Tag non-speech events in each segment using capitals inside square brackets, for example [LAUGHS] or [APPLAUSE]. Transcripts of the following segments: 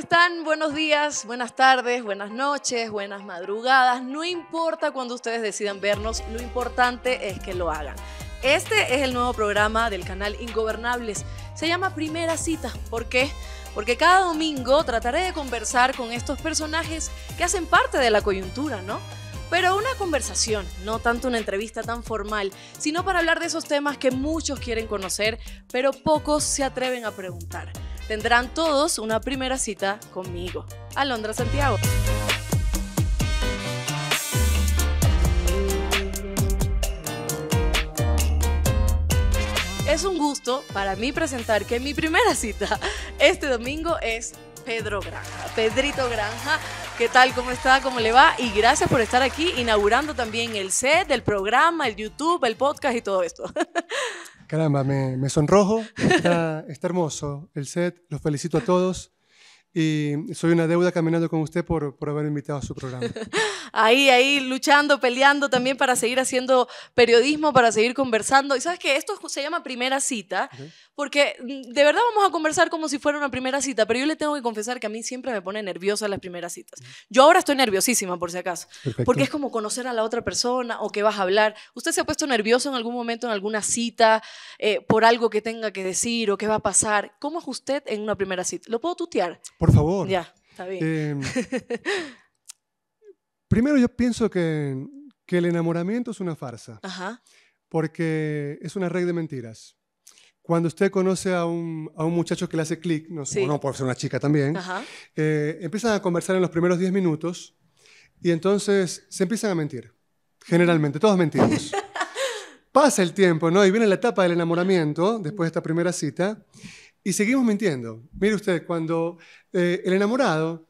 están? Buenos días, buenas tardes, buenas noches, buenas madrugadas. No importa cuando ustedes decidan vernos, lo importante es que lo hagan. Este es el nuevo programa del canal Ingobernables. Se llama Primera Cita. ¿Por qué? Porque cada domingo trataré de conversar con estos personajes que hacen parte de la coyuntura, ¿no? Pero una conversación, no tanto una entrevista tan formal, sino para hablar de esos temas que muchos quieren conocer, pero pocos se atreven a preguntar tendrán todos una primera cita conmigo. Alondra Santiago. Es un gusto para mí presentar que mi primera cita [LAUGHS] este domingo es Pedro Granja. Pedrito Granja, ¿qué tal? ¿Cómo está? ¿Cómo le va? Y gracias por estar aquí inaugurando también el set, el programa, el YouTube, el podcast y todo esto. [LAUGHS] Caramba, me, me sonrojo. Está, está hermoso el set. Los felicito a todos y soy una deuda caminando con usted por, por haber invitado a su programa. [LAUGHS] ahí, ahí, luchando, peleando también para seguir haciendo periodismo, para seguir conversando. Y sabes que esto se llama primera cita, porque mm, de verdad vamos a conversar como si fuera una primera cita, pero yo le tengo que confesar que a mí siempre me pone nerviosa las primeras citas. Yo ahora estoy nerviosísima, por si acaso, porque es como conocer a la otra persona o que vas a hablar. ¿Usted se ha puesto nervioso en algún momento en alguna cita eh, por algo que tenga que decir o qué va a pasar? ¿Cómo es usted en una primera cita? ¿Lo puedo tutear? Por favor. Ya, está bien. Eh, [LAUGHS] primero yo pienso que, el enamoramiento es una farsa, porque es una red de mentiras. Cuando usted conoce a un, muchacho que le hace clic, no, sé, no puede ser una chica también, eh, empiezan a conversar en los primeros 10 minutos y entonces se empiezan a mentir. Generalmente, todos mentimos. [LAUGHS] Pasa el tiempo, ¿no? Y viene la etapa del enamoramiento, después de esta primera cita, y seguimos mintiendo. Mire usted, cuando eh, el enamorado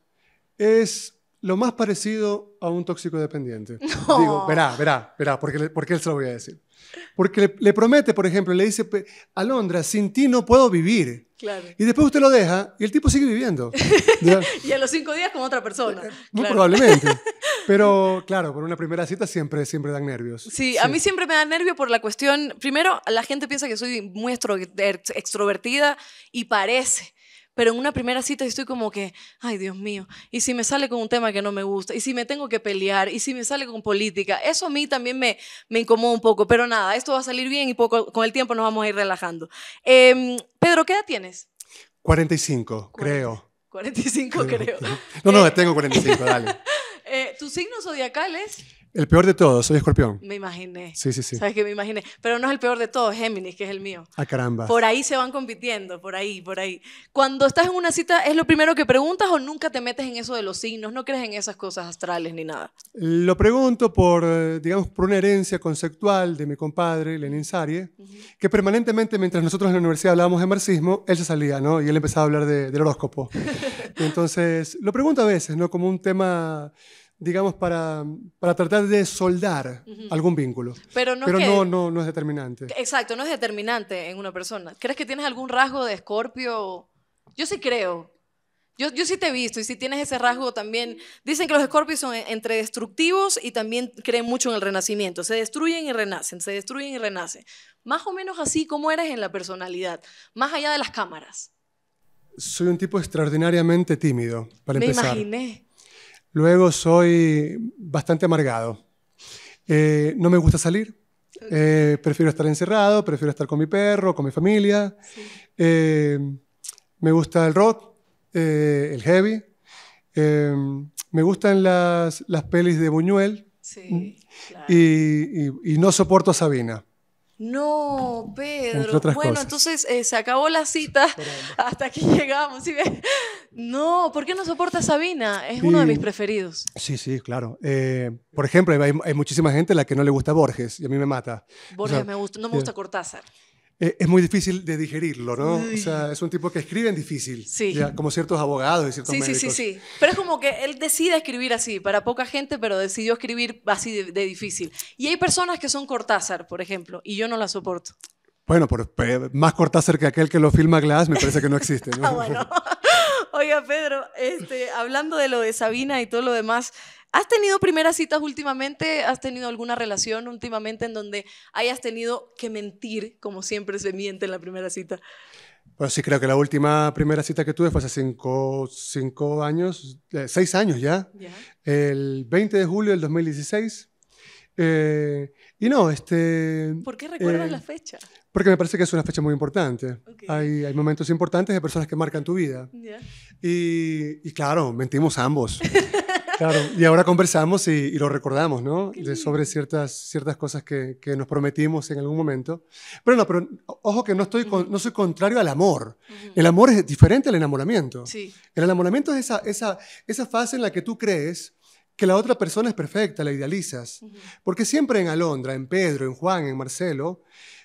es lo más parecido a un tóxico dependiente. [LAUGHS] Digo, verá, verá, verá, porque, porque él se lo voy a decir. Porque le, promete, por ejemplo, le dice, a Alondra, sin ti no puedo vivir. Y después usted lo deja y el tipo sigue viviendo. [LAUGHS] y a los cinco días con otra persona. Eh, muy probablemente. [LAUGHS] Pero [LAUGHS] claro, por una primera cita siempre, siempre dan nervios. Sí, a mí siempre me da nervio por la cuestión, primero, la gente piensa que soy muy er, extrovertida y parece pero en una primera cita estoy como que, ay Dios mío, y si me sale con un tema que no me gusta, y si me tengo que pelear, y si me sale con política, eso a mí también me, me incomoda un poco, pero nada, esto va a salir bien y poco, con el tiempo nos vamos a ir relajando. Em, Pedro, ¿qué edad tienes? 45, creo. 45, creo. No, no, eh. tengo 45, dale. [LAUGHS] Eh, ¿Tus signos zodiacales? El peor de todos, soy escorpión. Me imaginé. Sí, sí, sí. Sabes que me imaginé. Pero no es el peor de todos, Géminis, que es el mío. ¡A ah, caramba. Por ahí se van compitiendo, por ahí, por ahí. Cuando estás en una cita, ¿es lo primero que preguntas o nunca te metes en eso de los signos? ¿No crees en esas cosas astrales ni nada? Lo pregunto por, eh, digamos, por una herencia conceptual de mi compadre, Lenin Sarie, que permanentemente, mientras nosotros en la universidad hablábamos de marxismo, él se salía, ¿no? Y él empezaba a hablar del horóscopo. [LAUGHS] Entonces, lo pregunto a veces, ¿no? Como un tema digamos, para, para tratar de soldar algún vínculo. Pero, no, no, no, es determinante. Exacto, no es determinante en una persona. ¿Crees que tienes algún rasgo de escorpio? Yo sí creo. Yo, yo sí te he visto y si tienes ese rasgo también. Dicen que los escorpios son e, entre destructivos y también creen mucho en el renacimiento. Se destruyen y renacen, se destruyen y renacen. Más o menos así como eres en la personalidad, más allá de las cámaras. Soy un tipo extraordinariamente tímido, para empezar. Me imaginé. Luego soy bastante amargado. Eh, no me gusta salir. Eh, prefiero estar encerrado, prefiero estar con mi perro, con mi familia. Eh, me gusta el rock, el heavy. me gustan las, pelis de Buñuel. Mm. y, y, no soporto a Sabina. No, Pedro. Bueno, entonces eh, se acabó la cita [LAUGHS] hasta aquí llegamos. No, ¿por qué no soporta Sabina? Es uno de mis preferidos. Sí, sí, claro. Eh, por ejemplo, hay, muchísima gente a la que no le gusta Borges y a mí me mata. Borges me gusta, no me gusta Cortázar. Eh, es muy difícil de digerirlo, ¿no? O sea, es un tipo que escribe en difícil, sí. como ciertos abogados y ciertos sí, Sí, sí, sí. Pero es como que él decide escribir así, para poca gente, pero decidió escribir así de, difícil. Y hay personas que son Cortázar, por ejemplo, y yo no la soporto. Bueno, por, más Cortázar que aquel que lo filma Glass, me parece que no existe. ¿no? [LAUGHS] ah, bueno. [LAUGHS] Oiga, Pedro, este, hablando de lo de Sabina y todo lo demás, ¿Has tenido primeras citas últimamente? ¿Has tenido alguna relación últimamente en donde hayas tenido que mentir, como siempre se miente en la primera cita? Pues sí, creo que la última primera cita que tuve fue hace cinco, años, eh, seis años ya, el 20 de julio del 2016. Eh, y no, este... ¿Por qué recuerdas eh, la fecha? Porque me parece que es una fecha muy importante. Hay, momentos importantes de personas que marcan tu vida. Y, y claro, mentimos ambos. [LAUGHS] y ahora conversamos y, lo recordamos, ¿no? sobre ciertas, ciertas cosas que, nos prometimos en algún momento. Pero no, pero ojo que no, estoy no soy contrario al amor. El amor es diferente al enamoramiento. El enamoramiento es esa, esa, esa fase en la que tú crees que la otra persona es perfecta, la idealizas. Porque siempre en Alondra, en Pedro, en Juan, en Marcelo,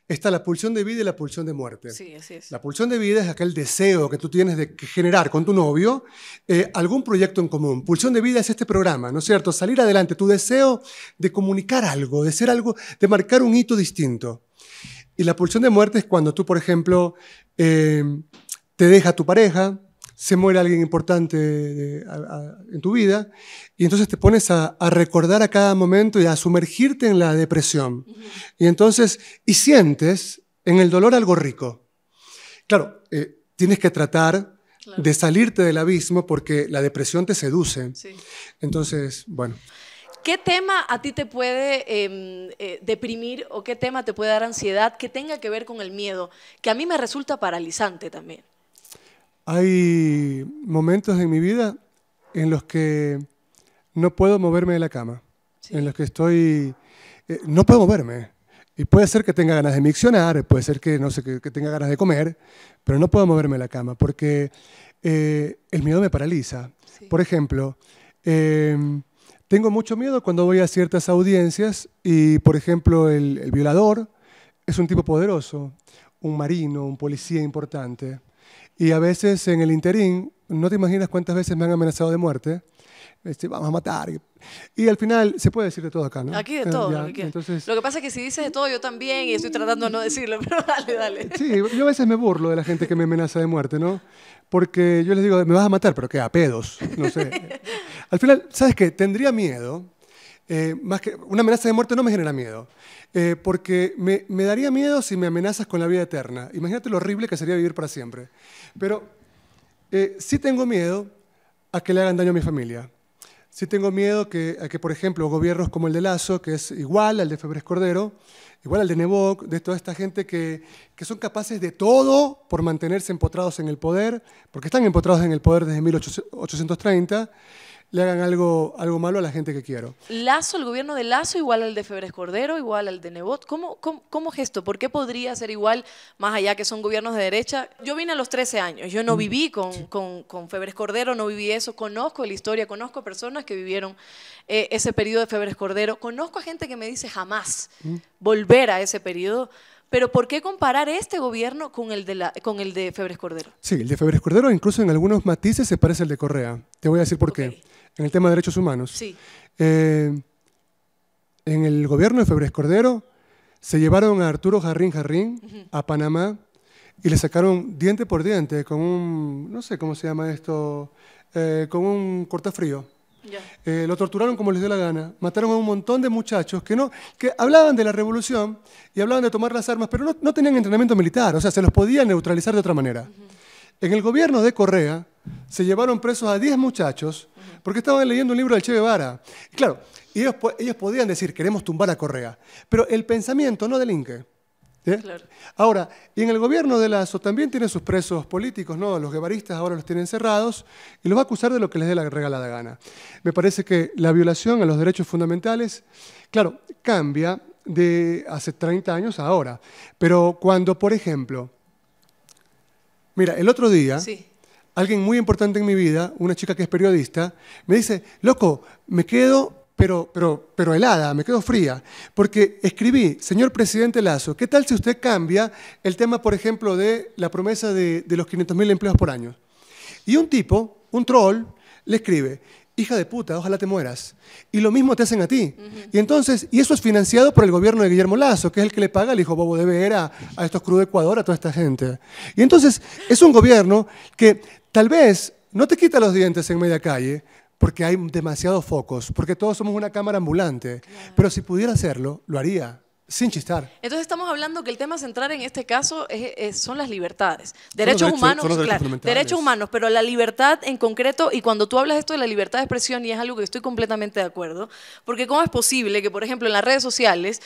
está la pulsión de vida y la pulsión de muerte. Sí, así es. La pulsión de vida es aquel deseo que tú tienes de generar con tu novio eh, algún proyecto en común. Pulsión de vida es este programa, ¿no es cierto? Salir adelante, tu deseo de comunicar algo, de ser algo, de marcar un hito distinto. Y la pulsión de muerte es cuando tú, por ejemplo, eh, te deja tu pareja, se muere alguien importante en tu vida, y entonces te pones a, recordar a cada momento y a sumergirte en la depresión. Y entonces, y sientes en el dolor algo rico. Claro, eh, tienes que tratar de salirte del abismo porque la depresión te seduce. Entonces, bueno. ¿Qué tema a ti te puede em, eh, deprimir o qué tema te puede dar ansiedad que tenga que ver con el miedo? Que a mí me resulta paralizante también. Hay momentos en mi vida en los que no puedo moverme de la cama, en los que estoy... Eh, no puedo moverme. Y puede ser que tenga ganas de miccionar, puede ser que, no sé, que, que tenga ganas de comer, pero no puedo moverme de la cama porque eh, el miedo me paraliza. Por ejemplo, em, tengo mucho miedo cuando voy a ciertas audiencias y, por ejemplo, el violador es un tipo poderoso, un marino, un policía importante. Y a veces en el interín, no te imaginas cuántas veces me han amenazado de muerte. Este, vamos a matar. Y al final se puede decir de todo acá, ¿no? Aquí de eh, todo. lo, que Entonces, lo que pasa es que si dices de todo, yo también, y estoy tratando de no decirlo, [LAUGHS] pero dale, dale. Sí, yo a veces me burlo de la gente que me amenaza de muerte, ¿no? Porque yo les digo, me vas a matar, pero ¿qué? A pedos, no sé. [LAUGHS] al final, ¿sabes qué? Tendría miedo. Eh, más que, una amenaza de muerte no me genera miedo. Eh, porque me, daría miedo si me amenazas con la vida eterna. Imagínate lo horrible que sería vivir para siempre. Pero eh, sí tengo miedo a que le hagan daño a mi familia. Sí tengo miedo a que, por ejemplo, gobiernos como el de Lazo, que es igual al de Febres Cordero, igual al de Nevoc, de toda esta gente que, que, son capaces de todo por mantenerse empotrados en el poder, porque están empotrados en el poder desde 1830, le hagan algo, algo malo a la gente que quiero. Lazo, el gobierno de Lazo, igual al de Febres Cordero, igual al de Nebot. ¿Cómo, cómo, es ¿Por qué podría ser igual, más allá que son gobiernos de derecha? Yo vine a los 13 años, yo no mm. viví con, Febres Cordero, no viví eso. Conozco la historia, conozco personas que vivieron eh, ese periodo de Febres Cordero. Conozco a gente que me dice jamás mm. volver a ese periodo pero ¿por qué comparar este gobierno con el de, la, de Febres Cordero? Sí, el de Febres Cordero incluso en algunos matices se parece al de Correa. Te voy a decir por qué. En el tema de derechos humanos. Sí. Eh, en el gobierno de Febres Cordero se llevaron a Arturo Jarrín Jarrín a Panamá y le sacaron diente por diente con un, no sé cómo se llama esto, eh, con un cortafrío. Eh, lo torturaron como les dio la gana. Mataron a un montón de muchachos que, no, que hablaban de la revolución y hablaban de tomar las armas, pero no, tenían entrenamiento militar, o sea, se los podía neutralizar de otra manera. En el gobierno de Correa se llevaron presos a 10 muchachos porque estaban leyendo un libro del Che Guevara. claro, ellos, ellos podían decir, queremos tumbar a Correa, pero el pensamiento no delinque. ¿eh? Ahora, y en el gobierno de Lazo también tiene sus presos políticos, ¿no? Los guevaristas ahora los tienen cerrados y los va a acusar de lo que les dé la regalada gana. Me parece que la violación a los derechos fundamentales, claro, cambia de hace 30 años a ahora. Pero cuando, por ejemplo, mira, el otro día, alguien muy importante en mi vida, una chica que es periodista, me dice, loco, me quedo pero, pero, helada, me quedo fría, porque escribí, señor presidente Lazo, ¿qué tal si usted cambia el tema, por ejemplo, de la promesa de, de los 500.000 empleos por año? Y un tipo, un troll, le escribe, hija de puta, ojalá te mueras. Y lo mismo te hacen a ti. Y entonces, y eso es financiado por el gobierno de Guillermo Lazo, que es el que le paga al hijo bobo de Vera, a estos crudos de Ecuador, a toda esta gente. Y entonces, es un gobierno que tal vez no te quita los dientes en media calle, porque hay demasiados focos, porque todos somos una cámara ambulante. Pero si pudiera hacerlo, lo haría. Sin chistar. Entonces estamos hablando que el tema central en este caso son las libertades. Derechos, humanos, derechos humanos, pero la libertad en concreto, y cuando tú hablas esto de la libertad de expresión, y es algo que estoy completamente de acuerdo, porque ¿cómo es posible que, por ejemplo, en las redes sociales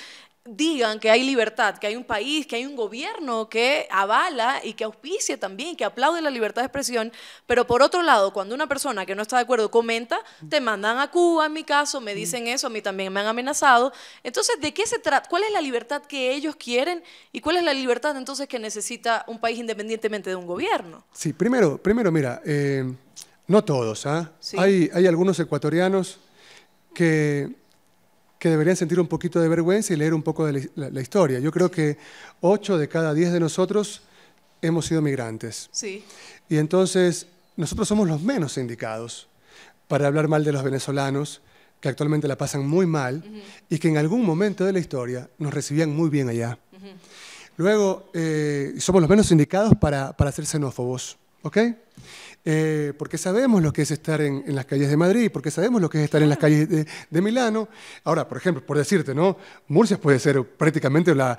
digan que hay libertad, que hay un país, que hay un gobierno que avala y que auspicia también, que aplaude la libertad de expresión, pero por otro lado, cuando una persona que no está de acuerdo comenta, te mandan a Cuba, en mi caso, me mm. dicen eso, a mí también me han amenazado. Entonces, ¿de qué se trata? ¿Cuál es la libertad que ellos quieren y cuál es la libertad entonces que necesita un país independientemente de un gobierno? Sí, primero, primero mira, eh, no todos, ¿ah? Hay, hay algunos ecuatorianos que que deberían sentir un poquito de vergüenza y leer un poco de la, historia. Yo creo que 8 de cada 10 de nosotros hemos sido migrantes. Sí. Y entonces nosotros somos los menos indicados para hablar mal de los venezolanos, que actualmente la pasan muy mal y que en algún momento de la historia nos recibían muy bien allá. Luego, eh, somos los menos indicados para, para ser xenófobos, ¿ok? Eh, porque sabemos lo que es estar en, las calles de Madrid, porque sabemos lo que es estar en las calles de, Milano. Ahora, por ejemplo, por decirte, ¿no? Murcia puede ser prácticamente la,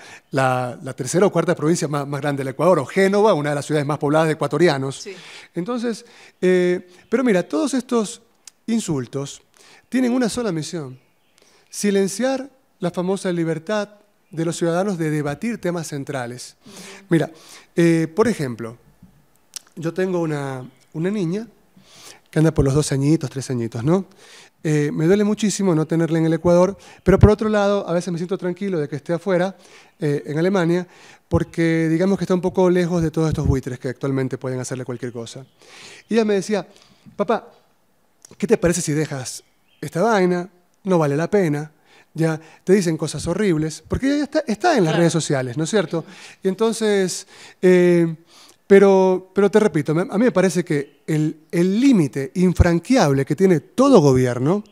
tercera o cuarta provincia más, grande del Ecuador, o Génova, una de las ciudades más pobladas de ecuatorianos. Entonces, eh, pero mira, todos estos insultos tienen una sola misión, silenciar la famosa libertad de los ciudadanos de debatir temas centrales. Mira, eh, por ejemplo, yo tengo una, una niña que anda por los dos añitos, tres añitos, ¿no? Eh, me duele muchísimo no tenerla en el Ecuador, pero por otro lado, a veces me siento tranquilo de que esté afuera, eh, en Alemania, porque digamos que está un poco lejos de todos estos buitres que actualmente pueden hacerle cualquier cosa. Y ella me decía, papá, ¿qué te parece si dejas esta vaina? No vale la pena. Ya te dicen cosas horribles, porque ella está, en las redes sociales, ¿no es cierto? Y entonces... Eh, pero, te repito, a mí me parece que el límite infranqueable que tiene todo gobierno,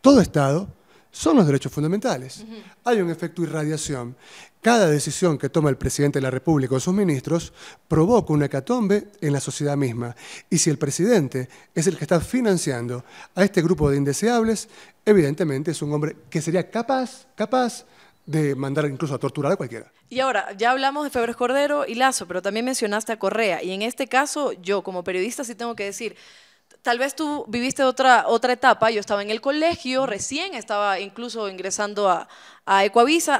todo Estado, son los derechos fundamentales. Hay un efecto irradiación. Cada decisión que toma el presidente de la República o sus ministros provoca una hecatombe en la sociedad misma. Y si el presidente es el que está financiando a este grupo de indeseables, evidentemente es un hombre que sería capaz, capaz de mandar incluso a torturar a cualquiera. Y ahora, ya hablamos de Febres Cordero y Lazo, pero también mencionaste a Correa. Y en este caso, yo como periodista sí tengo que decir, tal vez tú viviste otra, otra etapa, yo estaba en el colegio, recién estaba incluso ingresando a, a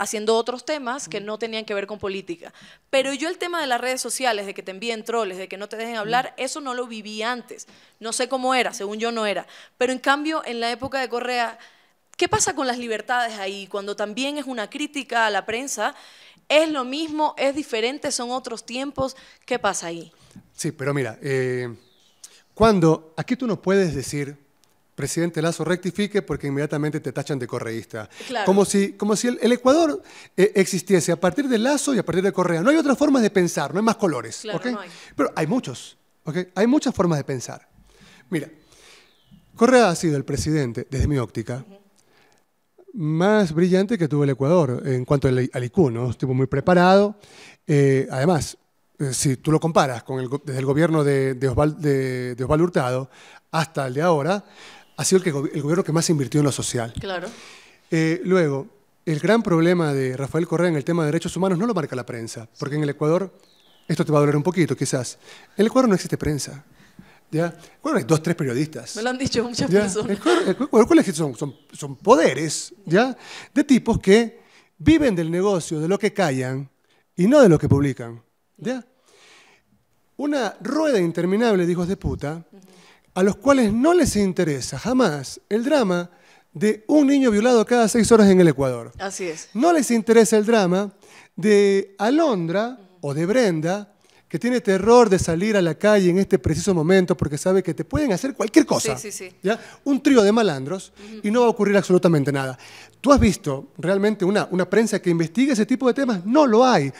haciendo otros temas que no tenían que ver con política. Pero yo el tema de las redes sociales, de que te envíen troles, de que no te dejen hablar, mm. eso no lo viví antes. No sé cómo era, según yo no era. Pero en cambio, en la época de Correa ¿Qué pasa con las libertades ahí? Cuando también es una crítica a la prensa, es lo mismo, es diferente, son otros tiempos. ¿Qué pasa ahí? Sí, pero mira, eh, cuando aquí tú no puedes decir, presidente Lazo, rectifique porque inmediatamente te tachan de correísta. Como si, como si el, Ecuador eh, existiese a partir de Lazo y a partir de Correa. No hay otras formas de pensar, no hay más colores. Pero hay muchos, hay muchas formas de pensar. Mira, Correa ha sido el presidente, desde mi óptica, más brillante que tuvo el Ecuador en cuanto al, IQ, ¿no? Estuvo muy preparado. Eh, además, eh, si tú lo comparas con el, desde el gobierno de, Osvaldo Hurtado hasta el de ahora, ha sido el, gobierno que más invirtió en lo social. Claro. Eh, luego, el gran problema de Rafael Correa en el tema de derechos humanos no lo marca la prensa, porque en el Ecuador, esto te va a doler un poquito quizás, en el Ecuador no existe prensa. ¿Ya? Bueno, hay dos, tres periodistas. Me lo han dicho muchas personas. ¿Cuáles son, son, son, poderes ¿ya? de tipos que viven del negocio, de lo que callan y no de lo que publican. ¿ya? Una rueda interminable de hijos de puta a los cuales no les interesa jamás el drama de un niño violado cada seis horas en el Ecuador. Así es. No les interesa el drama de Alondra o de Brenda que tiene terror de salir a la calle en este preciso momento porque sabe que te pueden hacer cualquier cosa. Sí, sí, sí. ¿ya? Un trío de malandros y no va a ocurrir absolutamente nada. ¿Tú has visto realmente una, una prensa que investigue ese tipo de temas? No lo hay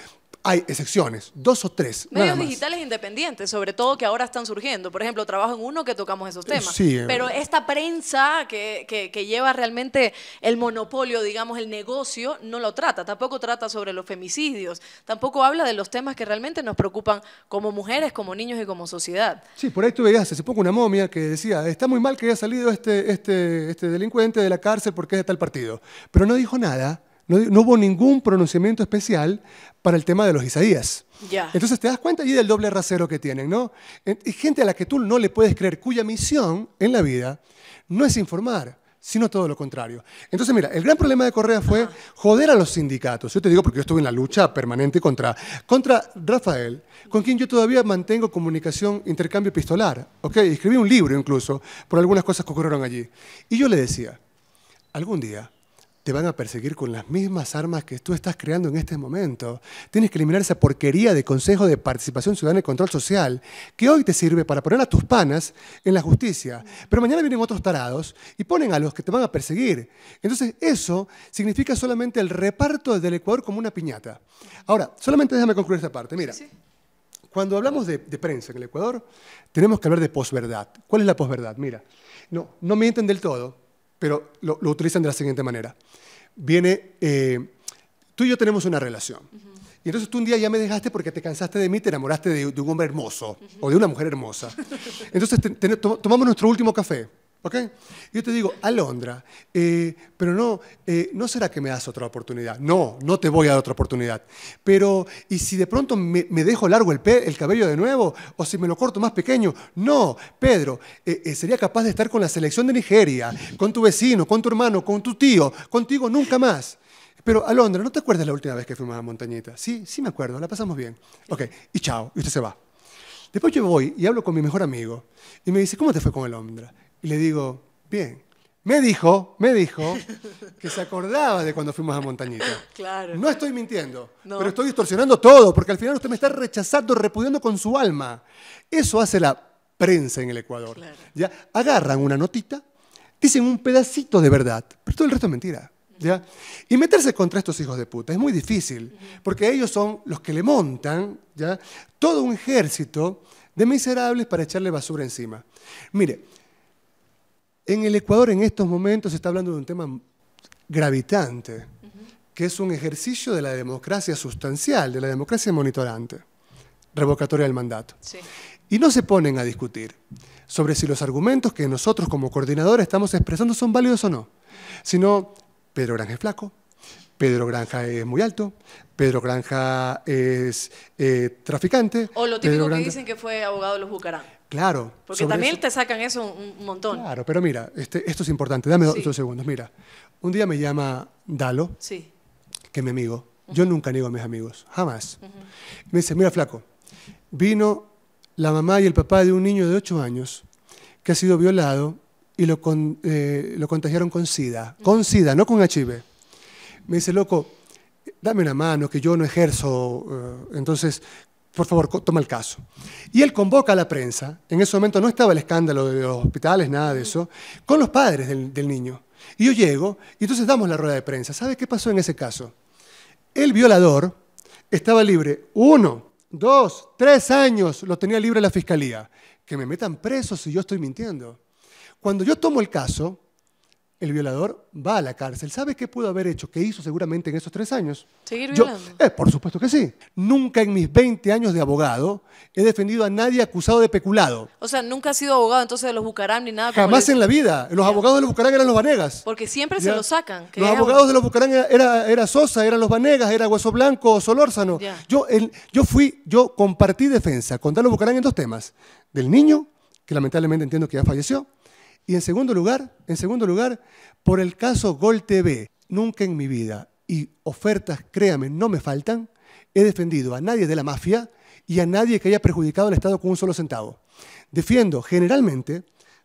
hay excepciones, dos o tres. Medios digitales independientes, sobre todo que ahora están surgiendo. Por ejemplo, trabajo en uno que tocamos esos eh, temas. Eh. pero esta prensa que, lleva realmente el monopolio, digamos, el negocio, no lo trata. Tampoco trata sobre los femicidios. Tampoco habla de los temas que realmente nos preocupan como mujeres, como niños y como sociedad. Sí, por ahí tú veías se poco una momia que decía, está muy mal que haya salido este, este, este delincuente de la cárcel porque es de tal partido. Pero no dijo nada no, hubo ningún pronunciamiento especial para el tema de los Isaías. Entonces te das cuenta allí del doble rasero que tienen, ¿no? Y gente a la que tú no le puedes creer, cuya misión en la vida no es informar, sino todo lo contrario. Entonces, mira, el gran problema de Correa fue joder a los sindicatos. Yo te digo porque yo estuve en la lucha permanente contra, contra Rafael, con quien yo todavía mantengo comunicación, intercambio epistolar. ¿ok? Escribí un libro incluso por algunas cosas que ocurrieron allí. Y yo le decía, algún día te van a perseguir con las mismas armas que tú estás creando en este momento. Tienes que eliminar esa porquería de Consejo de Participación Ciudadana y Control Social que hoy te sirve para poner a tus panas en la justicia. Pero mañana vienen otros tarados y ponen a los que te van a perseguir. Entonces eso significa solamente el reparto del Ecuador como una piñata. Ahora, solamente déjame concluir esta parte. Mira. Cuando hablamos de, prensa en el Ecuador, tenemos que hablar de posverdad. ¿Cuál es la posverdad? Mira, no, no mienten del todo, pero lo, utilizan de la siguiente manera viene, eh, tú y yo tenemos una relación. Y entonces tú un día ya me dejaste porque te cansaste de mí, te enamoraste de, un hombre hermoso o de una mujer hermosa. Entonces tomamos nuestro último café ¿Ok? Yo te digo, Alondra, eh, pero no, eh, ¿no será que me das otra oportunidad? No, no te voy a dar otra oportunidad. Pero, ¿y si de pronto me, dejo largo el, cabello de nuevo? ¿O si me lo corto más pequeño? No, Pedro, eh, eh, sería capaz de estar con la selección de Nigeria, con tu vecino, con tu hermano, con tu tío, contigo nunca más. Pero, Alondra, ¿no te acuerdas la última vez que fuimos a la montañita? Sí, sí me acuerdo, la pasamos bien. Ok, y chao, y usted se va. Después yo voy y hablo con mi mejor amigo y me dice, ¿cómo te fue con Alondra? Y le digo, bien. Me dijo, me dijo [LAUGHS] que se acordaba de cuando fuimos a Montañita. Claro. No estoy mintiendo, pero estoy distorsionando todo, porque al final usted me está rechazando, repudiando con su alma. Eso hace la prensa en el Ecuador. Ya agarran una notita, dicen un pedacito de verdad, pero todo el resto es mentira. ¿Ya? Y meterse contra estos hijos de puta es muy difícil, porque ellos son los que le montan ¿ya? todo un ejército de miserables para echarle basura encima. Mire, en el Ecuador en estos momentos se está hablando de un tema gravitante, que es un ejercicio de la democracia sustancial, de la democracia monitorante, revocatoria del mandato. Y no se ponen a discutir sobre si los argumentos que nosotros como coordinadores estamos expresando son válidos o no, sino Pedro Granja es flaco, Pedro Granja es muy alto, Pedro Granja es eh, traficante. O lo típico que dicen que fue abogado de los Bucarán. Claro. Porque también te sacan eso un, montón. Claro, pero mira, este, esto es importante. Dame dos, segundos. Mira, un día me llama Dalo, sí. que es mi amigo. Yo nunca niego a mis amigos, jamás. Me dice, mira, flaco, vino la mamá y el papá de un niño de ocho años que ha sido violado y lo, eh, contagiaron con SIDA. Con SIDA, no con HIV. Me dice, loco, dame una mano, que yo no ejerzo. Eh, entonces, por favor, toma el caso. Y él convoca a la prensa, en ese momento no estaba el escándalo de los hospitales, nada de eso, con los padres del, niño. Y yo llego, y entonces damos la rueda de prensa. ¿Sabe qué pasó en ese caso? El violador estaba libre uno, dos, tres años, lo tenía libre la fiscalía. Que me metan preso si yo estoy mintiendo. Cuando yo tomo el caso, el violador va a la cárcel. ¿Sabe qué pudo haber hecho? ¿Qué hizo seguramente en esos tres años? ¿Seguir violando? Yo, eh, por supuesto que sí. Nunca en mis 20 años de abogado he defendido a nadie acusado de peculado. O sea, nunca ha sido abogado entonces de los Bucaram ni nada. Jamás en la vida. Los abogados de los Bucaram eran los Vanegas. Porque siempre se los sacan. los abogados de los Bucaram era, era, Sosa, eran los Vanegas, era Hueso Blanco, Solórzano. Yo, yo fui, yo compartí defensa con los Bucaram en dos temas. Del niño, que lamentablemente entiendo que ya falleció, y en segundo lugar, en segundo lugar, por el caso Gol TV, nunca en mi vida, y ofertas, créame, no me faltan, he defendido a nadie de la mafia y a nadie que haya perjudicado al Estado con un solo centavo. Defiendo generalmente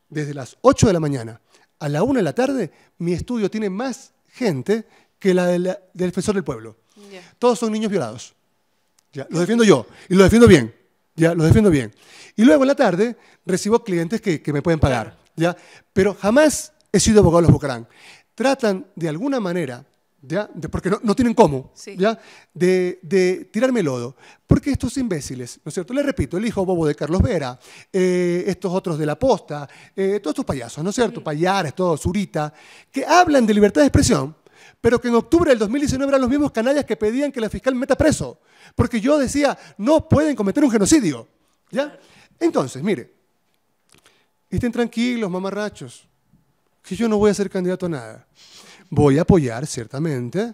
desde las 8 de la mañana a la 1 de la tarde, mi estudio tiene más gente que la, del defensor del pueblo. Todos son niños violados. ¿ya? Los defiendo yo y los defiendo bien. ¿ya? defiendo bien. Y luego en la tarde recibo clientes que, me pueden pagar. ¿ya? Pero jamás he sido abogado de los Bucarán. Tratan de alguna manera, ¿ya? porque no, tienen cómo, ¿ya? De, de, tirarme lodo. Porque estos imbéciles, ¿no es cierto? Les repito, el hijo bobo de Carlos Vera, eh, estos otros de La Posta, eh, todos estos payasos, ¿no es cierto? Mm. Payares, todos, Zurita, que hablan de libertad de expresión, pero que en octubre del 2019 eran los mismos canallas que pedían que la fiscal meta preso, porque yo decía, no pueden cometer un genocidio. ¿ya? Entonces, mire, estén tranquilos, mamarrachos, que yo no voy a ser candidato a nada. Voy a apoyar, ciertamente,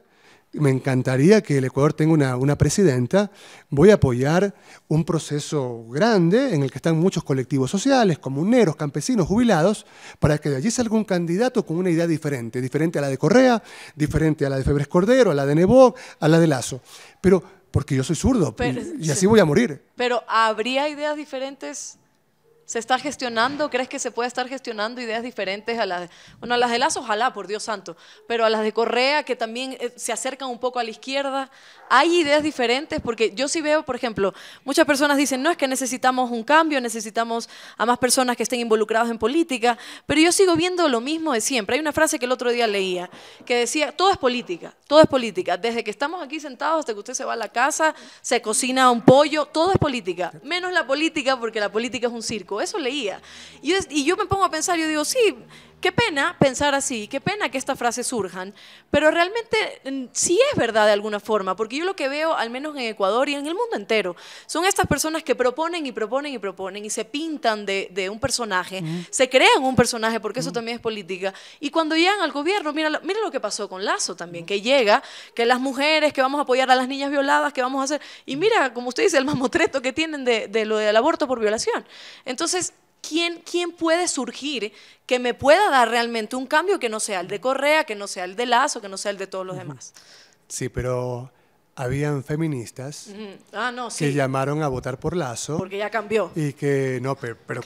me encantaría que el Ecuador tenga una, presidenta, voy a apoyar un proceso grande en el que están muchos colectivos sociales, comuneros, campesinos, jubilados, para que de allí salga un candidato con una idea diferente, diferente a la de Correa, diferente a la de Febres Cordero, a la de Nebo, a la de Lazo. Pero porque yo soy zurdo y así voy a morir. Pero habría ideas diferentes ¿Se está gestionando? ¿Crees que se puede estar gestionando ideas diferentes a las, bueno, a las de Lazo, ojalá, por Dios santo, pero a las de Correa, que también eh, se acercan un poco a la izquierda? ¿Hay ideas diferentes? Porque yo sí veo, por ejemplo, muchas personas dicen, no, es que necesitamos un cambio, necesitamos a más personas que estén involucradas en política, pero yo sigo viendo lo mismo de siempre. Hay una frase que el otro día leía, que decía, todo es política, todo es política, desde que estamos aquí sentados hasta que usted se va a la casa, se cocina un pollo, todo es política, menos la política, porque la política es un circo eso leía. Y yo, me pongo a pensar, yo digo, sí, Qué pena pensar así, qué pena que estas frases surjan, pero realmente mm, sí es verdad de alguna forma, porque yo lo que veo, al menos en Ecuador y en el mundo entero, son estas personas que proponen y proponen y proponen y se pintan de, un personaje, se crean un personaje, porque eso también es política, y cuando llegan al gobierno, mira, lo que pasó con Lazo también, que llega, que las mujeres, que vamos a apoyar a las niñas violadas, que vamos a hacer, y mira, como usted dice, el mamotreto que tienen de, de lo del aborto por violación. Entonces, ¿Quién, ¿quién, puede surgir que me pueda dar realmente un cambio que no sea el de Correa, que no sea el de Lazo, que no sea el de todos los demás? Sí, pero habían feministas ah, que llamaron a votar por Lazo. Porque ya cambió. Y que, no, pero, pero,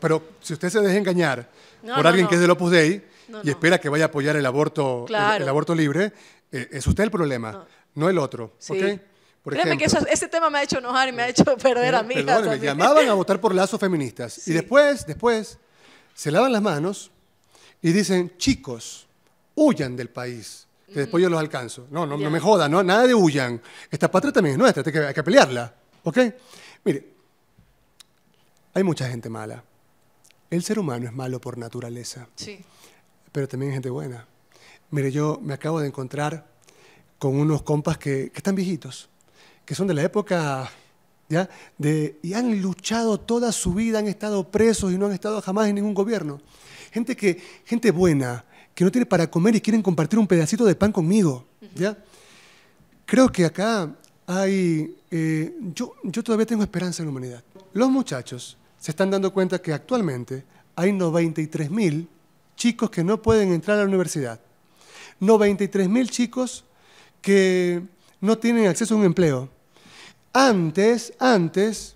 pero, si usted se deja engañar por alguien que es del Opus Dei y espera que vaya a apoyar el aborto, el, aborto libre, eh, es usted el problema, no, el otro. Sí. Por ese tema me ha hecho enojar y me ha hecho perder a mí Me llamaban a votar por lazos feministas. Y después, después, se lavan las manos y dicen, chicos, huyan del país, que después yo los alcanzo. No, no, no me jodan, ¿no? nada de huyan. Esta patria también es nuestra, hay que, pelearla. ¿Ok? Mire, hay mucha gente mala. El ser humano es malo por naturaleza. Sí. Pero también hay gente buena. Mire, yo me acabo de encontrar con unos compas que están viejitos que son de la época, ¿ya? De, y han luchado toda su vida, han estado presos y no han estado jamás en ningún gobierno. Gente, que, gente buena, que no tiene para comer y quieren compartir un pedacito de pan conmigo, ¿ya? Creo que acá hay, eh, yo, yo todavía tengo esperanza en la humanidad. Los muchachos se están dando cuenta que actualmente hay 93.000 chicos que no pueden entrar a la universidad. 93.000 chicos que no tienen acceso a un empleo. Antes, antes,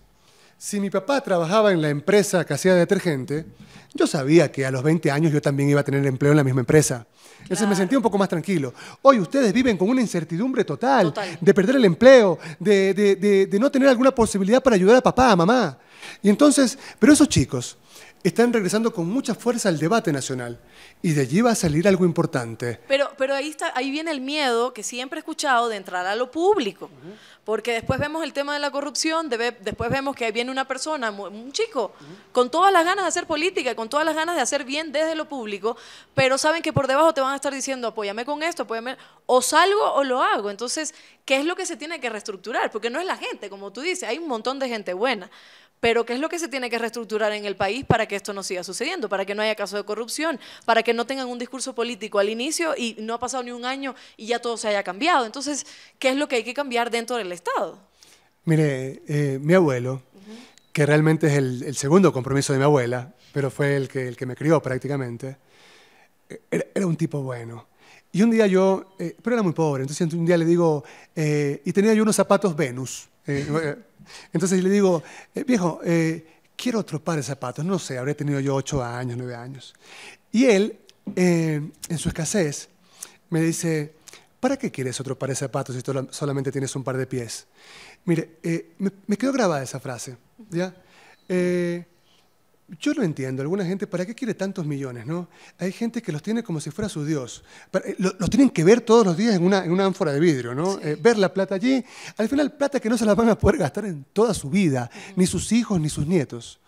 si mi papá trabajaba en la empresa que hacía detergente, yo sabía que a los 20 años yo también iba a tener empleo en la misma empresa. Entonces me sentía un poco más tranquilo. Hoy ustedes viven con una incertidumbre total, de perder el empleo, de, de no tener alguna posibilidad para ayudar a papá, a mamá. Y entonces, pero esos chicos están regresando con mucha fuerza al debate nacional y de allí va a salir algo importante. Pero, ahí, está, ahí viene el miedo que siempre he escuchado de entrar a lo público, porque después vemos el tema de la corrupción, después vemos que viene una persona, un chico, con todas las ganas de hacer política, con todas las ganas de hacer bien desde lo público, pero saben que por debajo te van a estar diciendo, apóyame con esto, apóyame, o salgo o lo hago. Entonces, ¿qué es lo que se tiene que reestructurar? Porque no es la gente, como tú dices, hay un montón de gente buena, pero ¿qué es lo que se tiene que reestructurar en el país para que esto no siga sucediendo? Para que no haya caso de corrupción, para que no tengan un discurso político al inicio y no ha pasado ni un año y ya todo se haya cambiado. Entonces, ¿qué es lo que hay que cambiar dentro del Estado? Mire, eh, mi abuelo, que realmente es el, segundo compromiso de mi abuela, pero fue el que, me crió prácticamente, eh, era, un tipo bueno. Y un día yo, eh, pero era muy pobre, entonces un día le digo, y tenía yo unos zapatos Venus. [LAUGHS] Entonces le digo, eh, viejo, eh, quiero otro par de zapatos. No sé, habría tenido yo ocho años, nueve años. Y él, eh, en su escasez, me dice, ¿para qué quieres otro par de zapatos si tú solamente tienes un par de pies? Mire, me, me, quedó grabada esa frase, ¿ya? Yo lo entiendo, alguna gente, ¿para qué quiere tantos millones? No? Hay gente que los tiene como si fuera su Dios. Eh, los tienen que ver todos los días en una, ánfora de vidrio, ¿no? Eh, ver la plata allí. Al final, plata que no se la van a poder gastar en toda su vida, ni sus hijos, ni sus nietos.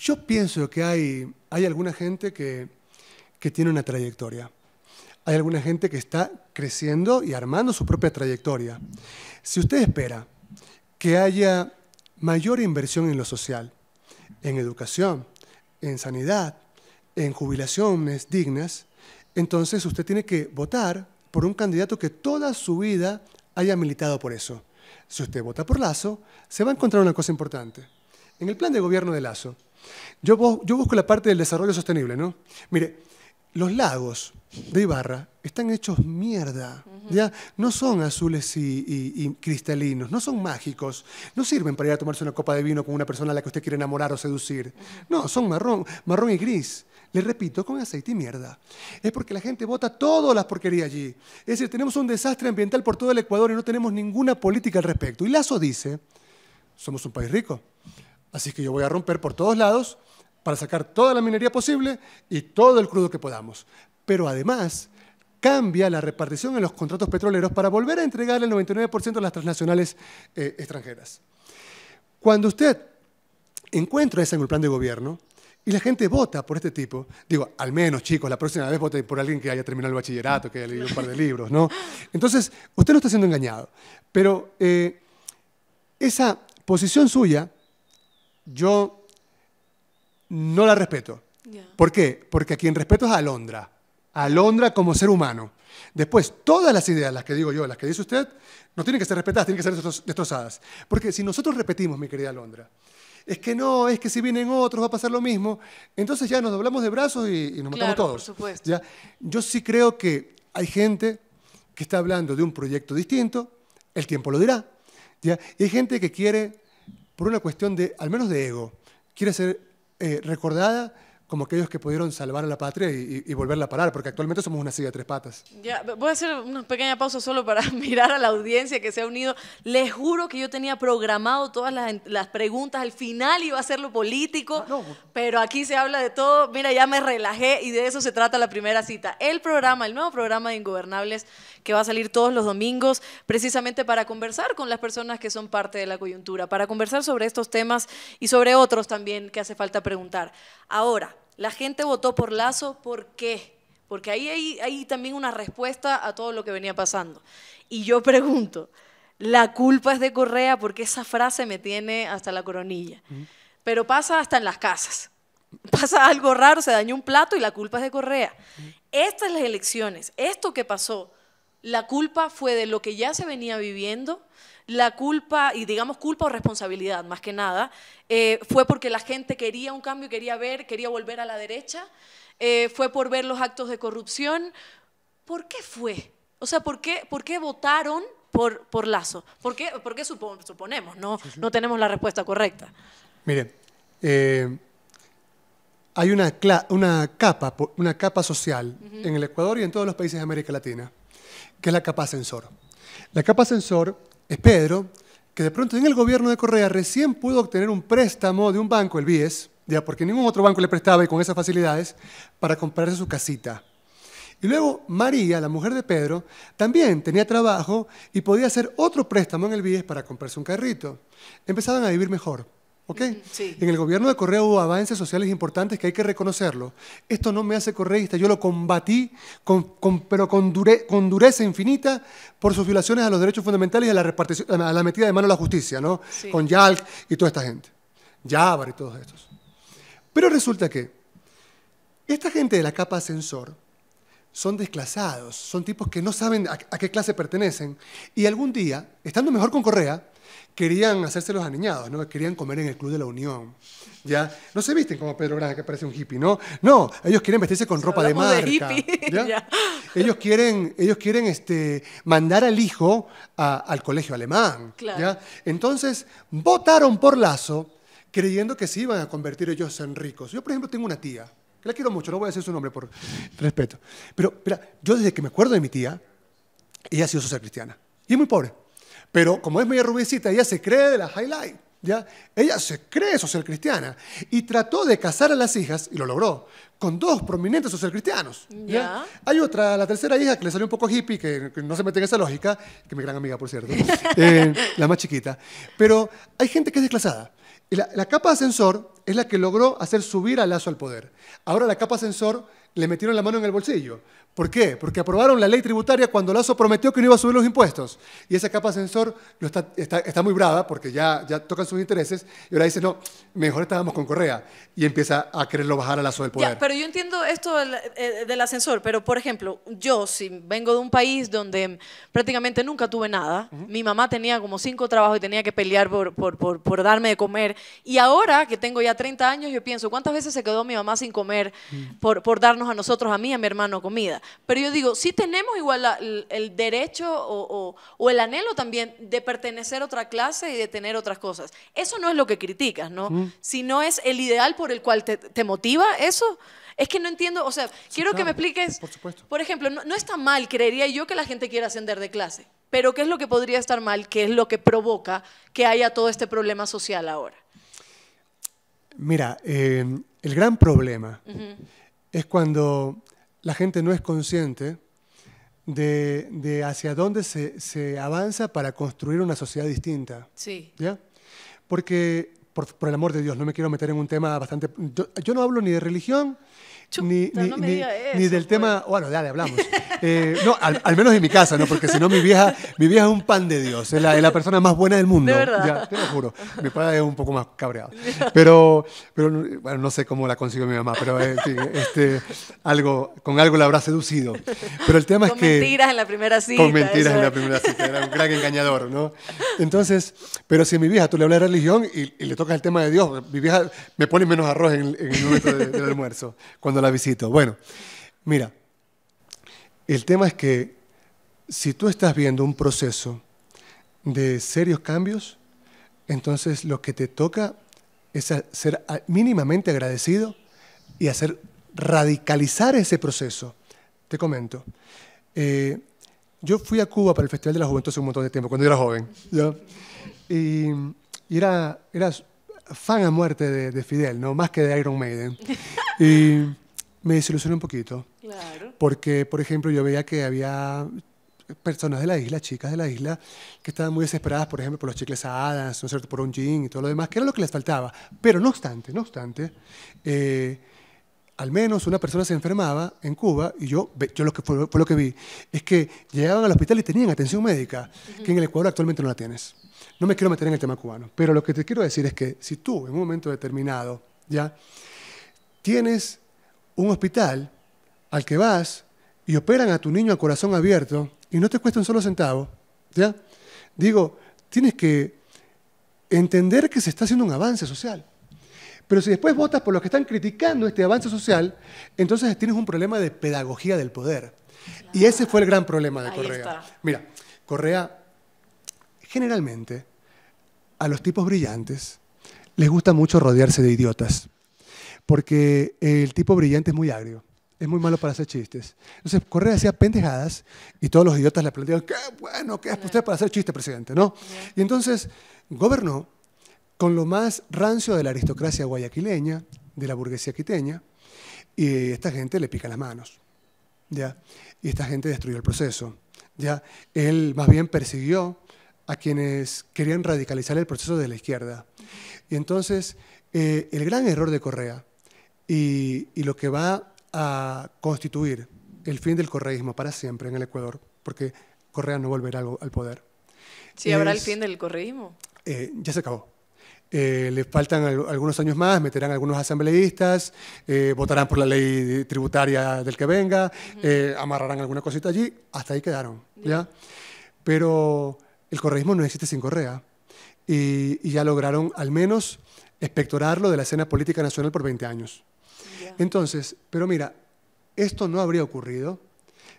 Yo pienso que hay, hay alguna gente que tiene una trayectoria. Hay alguna gente que está creciendo y armando su propia trayectoria. Si usted espera que haya mayor inversión en lo social, en educación, en sanidad, en jubilaciones dignas, entonces usted tiene que votar por un candidato que toda su vida haya militado por eso. Si usted vota por Lazo, se va a encontrar una cosa importante. En el plan de gobierno de Lazo, yo, busco la parte del desarrollo sostenible, ¿no? Mire, los lagos de Ibarra están hechos mierda. ¿ya? No son azules y, cristalinos, no son mágicos, no sirven para ir a tomarse una copa de vino con una persona a la que usted quiere enamorar o seducir. No, son marrón, marrón y gris. Le repito, con aceite y mierda. Es porque la gente vota todas las porquerías allí. Es decir, tenemos un desastre ambiental por todo el Ecuador y no tenemos ninguna política al respecto. Y Lazo dice, somos un país rico, así que yo voy a romper por todos lados para sacar toda la minería posible y todo el crudo que podamos. Pero además cambia la repartición en los contratos petroleros para volver a entregar el 99% a las transnacionales eh, extranjeras. Cuando usted encuentra eso en el plan de gobierno y la gente vota por este tipo, digo, al menos chicos, la próxima vez voten por alguien que haya terminado el bachillerato, que haya leído un par de libros, ¿no? Entonces, usted no está siendo engañado, pero eh, esa posición suya, yo no la respeto. ¿Por qué? Porque a quien respeto es a Londra, A Londra como ser humano. Después, todas las ideas, las que digo yo, las que dice usted, no tienen que ser respetadas, tienen que ser destrozadas. Porque si nosotros repetimos, mi querida Londra, es que no, es que si vienen otros va a pasar lo mismo, entonces ya nos doblamos de brazos y, nos matamos todos. Por ¿Ya? Yo sí creo que hay gente que está hablando de un proyecto distinto, el tiempo lo dirá. ¿ya? Y hay gente que quiere, por una cuestión de, al menos de ego, quiere ser eh, recordada como aquellos que pudieron salvar a la patria y, volverla a parar, porque actualmente somos una silla de tres patas. voy a hacer una pequeña pausa solo para [LAUGHS] mirar a la audiencia que se ha unido. Les juro que yo tenía programado todas las, preguntas, al final iba a ser lo político, ah, pero aquí se habla de todo. Mira, ya me relajé y de eso se trata la primera cita. El programa, el nuevo programa de Ingobernables, que va a salir todos los domingos, precisamente para conversar con las personas que son parte de la coyuntura, para conversar sobre estos temas y sobre otros también que hace falta preguntar. Ahora, la gente votó por Lazo, ¿por qué? Porque ahí hay, hay también una respuesta a todo lo que venía pasando. Y yo pregunto, la culpa es de Correa porque esa frase me tiene hasta la coronilla. Pero pasa hasta en las casas. Pasa algo raro, se dañó un plato y la culpa es de Correa. Estas las elecciones, esto que pasó, la culpa fue de lo que ya se venía viviendo, la culpa, y digamos culpa o responsabilidad más que nada, eh, fue porque la gente quería un cambio, quería ver, quería volver a la derecha, eh, fue por ver los actos de corrupción. ¿Por qué fue? O sea, ¿por qué, por qué votaron por, por Lazo? ¿Por qué, suponemos? No, no tenemos la respuesta correcta. Miren, eh, hay una, una, capa, una capa social en el Ecuador y en todos los países de América Latina que es la capa ascensor. La capa ascensor es Pedro, que de pronto en el gobierno de Correa recién pudo obtener un préstamo de un banco, el BIES, ya porque ningún otro banco le prestaba y con esas facilidades, para comprarse su casita. Y luego María, la mujer de Pedro, también tenía trabajo y podía hacer otro préstamo en el BIES para comprarse un carrito. Empezaban a vivir mejor. ¿Ok? En el gobierno de Correa hubo avances sociales importantes que hay que reconocerlo. Esto no me hace correísta, yo lo combatí, pero con, dureza infinita por sus violaciones a los derechos fundamentales y a la, metida de mano a la justicia, ¿no? Con Yalc y toda esta gente, Yabar y todos estos. Pero resulta que esta gente de la capa ascensor son desclasados, son tipos que no saben a qué clase pertenecen y algún día, estando mejor con Correa, querían hacerse los aniñados, ¿no? querían comer en el Club de la Unión. ¿ya? No se visten como Pedro Granja, que parece un hippie, ¿no? No, ellos quieren vestirse con ropa de marca. [LAUGHS] Ellos quieren, ellos quieren este, mandar al hijo al colegio alemán. ¿ya? Entonces, votaron por Lazo creyendo que se iban a convertir ellos en ricos. Yo, por ejemplo, tengo una tía, que la quiero mucho, no voy a decir su nombre por respeto. Pero, pero yo desde que me acuerdo de mi tía, ella ha sido social cristiana. Y es muy pobre. Pero como es muy rubicita, ella se cree de la highlight. ¿ya? Ella se cree social cristiana y trató de casar a las hijas, y lo logró, con dos prominentes social cristianos. ¿ya? Hay otra, la tercera hija, que le salió un poco hippie, que, no se mete en esa lógica, que es mi gran amiga, por cierto, [LAUGHS] eh, la más chiquita. Pero hay gente que es desclasada. la, capa ascensor es la que logró hacer subir a Lazo al poder. Ahora la capa ascensor le metieron la mano en el bolsillo, ¿Por qué? Porque aprobaron la ley tributaria cuando Lazo prometió que no iba a subir los impuestos. Y esa capa ascensor está, está, muy brava porque ya, ya tocan sus intereses y ahora dice, no, mejor estábamos con Correa. Y empieza a quererlo bajar a Lazo del poder. Ya, pero yo entiendo esto eh, del, ascensor, pero por ejemplo, yo si vengo de un país donde prácticamente nunca tuve nada, mi mamá tenía como cinco trabajos y tenía que pelear por, por, darme de comer. Y ahora que tengo ya 30 años, yo pienso, ¿cuántas veces se quedó mi mamá sin comer mm. por, por darnos a nosotros, a mí, a mi hermano, comida? Pero yo digo, si tenemos igual el derecho o, el anhelo también de pertenecer a otra clase y de tener otras cosas. Eso no es lo que criticas, ¿no? Si no es el ideal por el cual te, motiva eso. Es que no entiendo, o sea, quiero que me expliques. Por ejemplo, no, está mal, creería yo, que la gente quiera ascender de clase. Pero ¿qué es lo que podría estar mal? ¿Qué es lo que provoca que haya todo este problema social ahora? Mira, eh, el gran problema es cuando la gente no es consciente de, hacia dónde se, avanza para construir una sociedad distinta. Sí. ¿Ya? Porque, por, el amor de Dios, no me quiero meter en un tema bastante... yo no hablo ni de religión ni, ni, ni, del pues. tema, bueno, dale, hablamos. Eh, no, al, menos en mi casa, ¿no? Porque si no, mi vieja, mi vieja es un pan de Dios, es la, la persona más buena del mundo. Ya, te lo juro. Mi padre es un poco más cabreado. Pero, pero bueno, no sé cómo la consiguió mi mamá, pero este, algo, con algo la habrá seducido. Pero el tema es que. Con mentiras en la primera cita. Con mentiras en la primera cita. Era un gran engañador, ¿no? Entonces, pero si a mi vieja tú le hablas de religión y, le tocas el tema de Dios, mi vieja me pone menos arroz en, el momento almuerzo. Cuando la visito. Bueno, mira, el tema es que si tú estás viendo un proceso de serios cambios, entonces lo que te toca es ser mínimamente agradecido y hacer radicalizar ese proceso. Te comento. Eh, yo fui a Cuba para el Festival de la Juventud hace un montón de tiempo, cuando era joven. Y, era, era fan a muerte de, Fidel, ¿no? más que de Iron Maiden. Y, me desilusioné un poquito. Claro. Porque, por ejemplo, yo veía que había personas de la isla, chicas de la isla, que estaban muy desesperadas, por ejemplo, por los chicles a ¿no es cierto?, por un jean y todo lo demás, que era lo que les faltaba. Pero no obstante, no obstante, eh, al menos una persona se enfermaba en Cuba y yo, yo lo que fue, lo que vi es que llegaban al hospital y tenían atención médica, que en el Ecuador actualmente no la tienes. No me quiero meter en el tema cubano, pero lo que te quiero decir es que si tú en un momento determinado ya tienes un hospital al que vas y operan a tu niño a corazón abierto y no te cuesta un solo centavo, ¿ya? Digo, tienes que entender que se está haciendo un avance social. Pero si después votas por los que están criticando este avance social, entonces tienes un problema de pedagogía del poder. Y ese fue el gran problema de Correa. Mira, Correa, generalmente, a los tipos brillantes les gusta mucho rodearse de idiotas porque el tipo brillante es muy agrio, es muy malo para hacer chistes. Entonces, Correa hacía pendejadas y todos los idiotas le planteaban, qué bueno, ¿qué es usted para hacer chistes, presidente? ¿no? Y entonces gobernó con lo más rancio de la aristocracia guayaquileña, de la burguesía quiteña, y esta gente le pica las manos. ¿ya? Y esta gente destruyó el proceso. ¿ya? Él más bien persiguió a quienes querían radicalizar el proceso de la izquierda. Y entonces, eh, el gran error de Correa y, lo que va a constituir el fin del correísmo para siempre en el Ecuador, porque Correa no volverá al, poder. ¿Sí habrá el fin del correísmo? Eh, ya se acabó. Eh, le faltan algunos años más, meterán algunos asambleístas, eh, votarán por la ley tributaria del que venga, eh, amarrarán alguna cosita allí, hasta ahí quedaron. ¿ya? Pero el correísmo no existe sin Correa y, y ya lograron al menos espectorarlo de la escena política nacional por 20 años. Entonces, pero mira, esto no habría ocurrido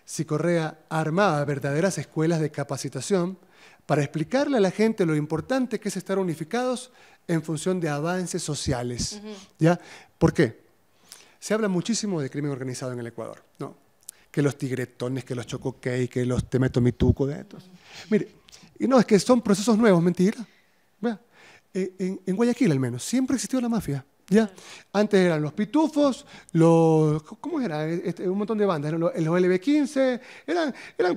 si Correa armaba verdaderas escuelas de capacitación para explicarle a la gente lo importante que es estar unificados en función de avances sociales. ¿Ya? ¿Por qué? Se habla muchísimo de crimen organizado en el Ecuador, ¿no? Que los tigretones, que los chocoquei, que los temetomituco, de estos. Mire, y no, es que son procesos nuevos, mentira. Eh, en Guayaquil al menos, siempre existió la mafia. ¿Ya? Antes eran los Pitufos, los. ¿Cómo era? Este, un montón de bandas. Eran los, LB15, eran, eh,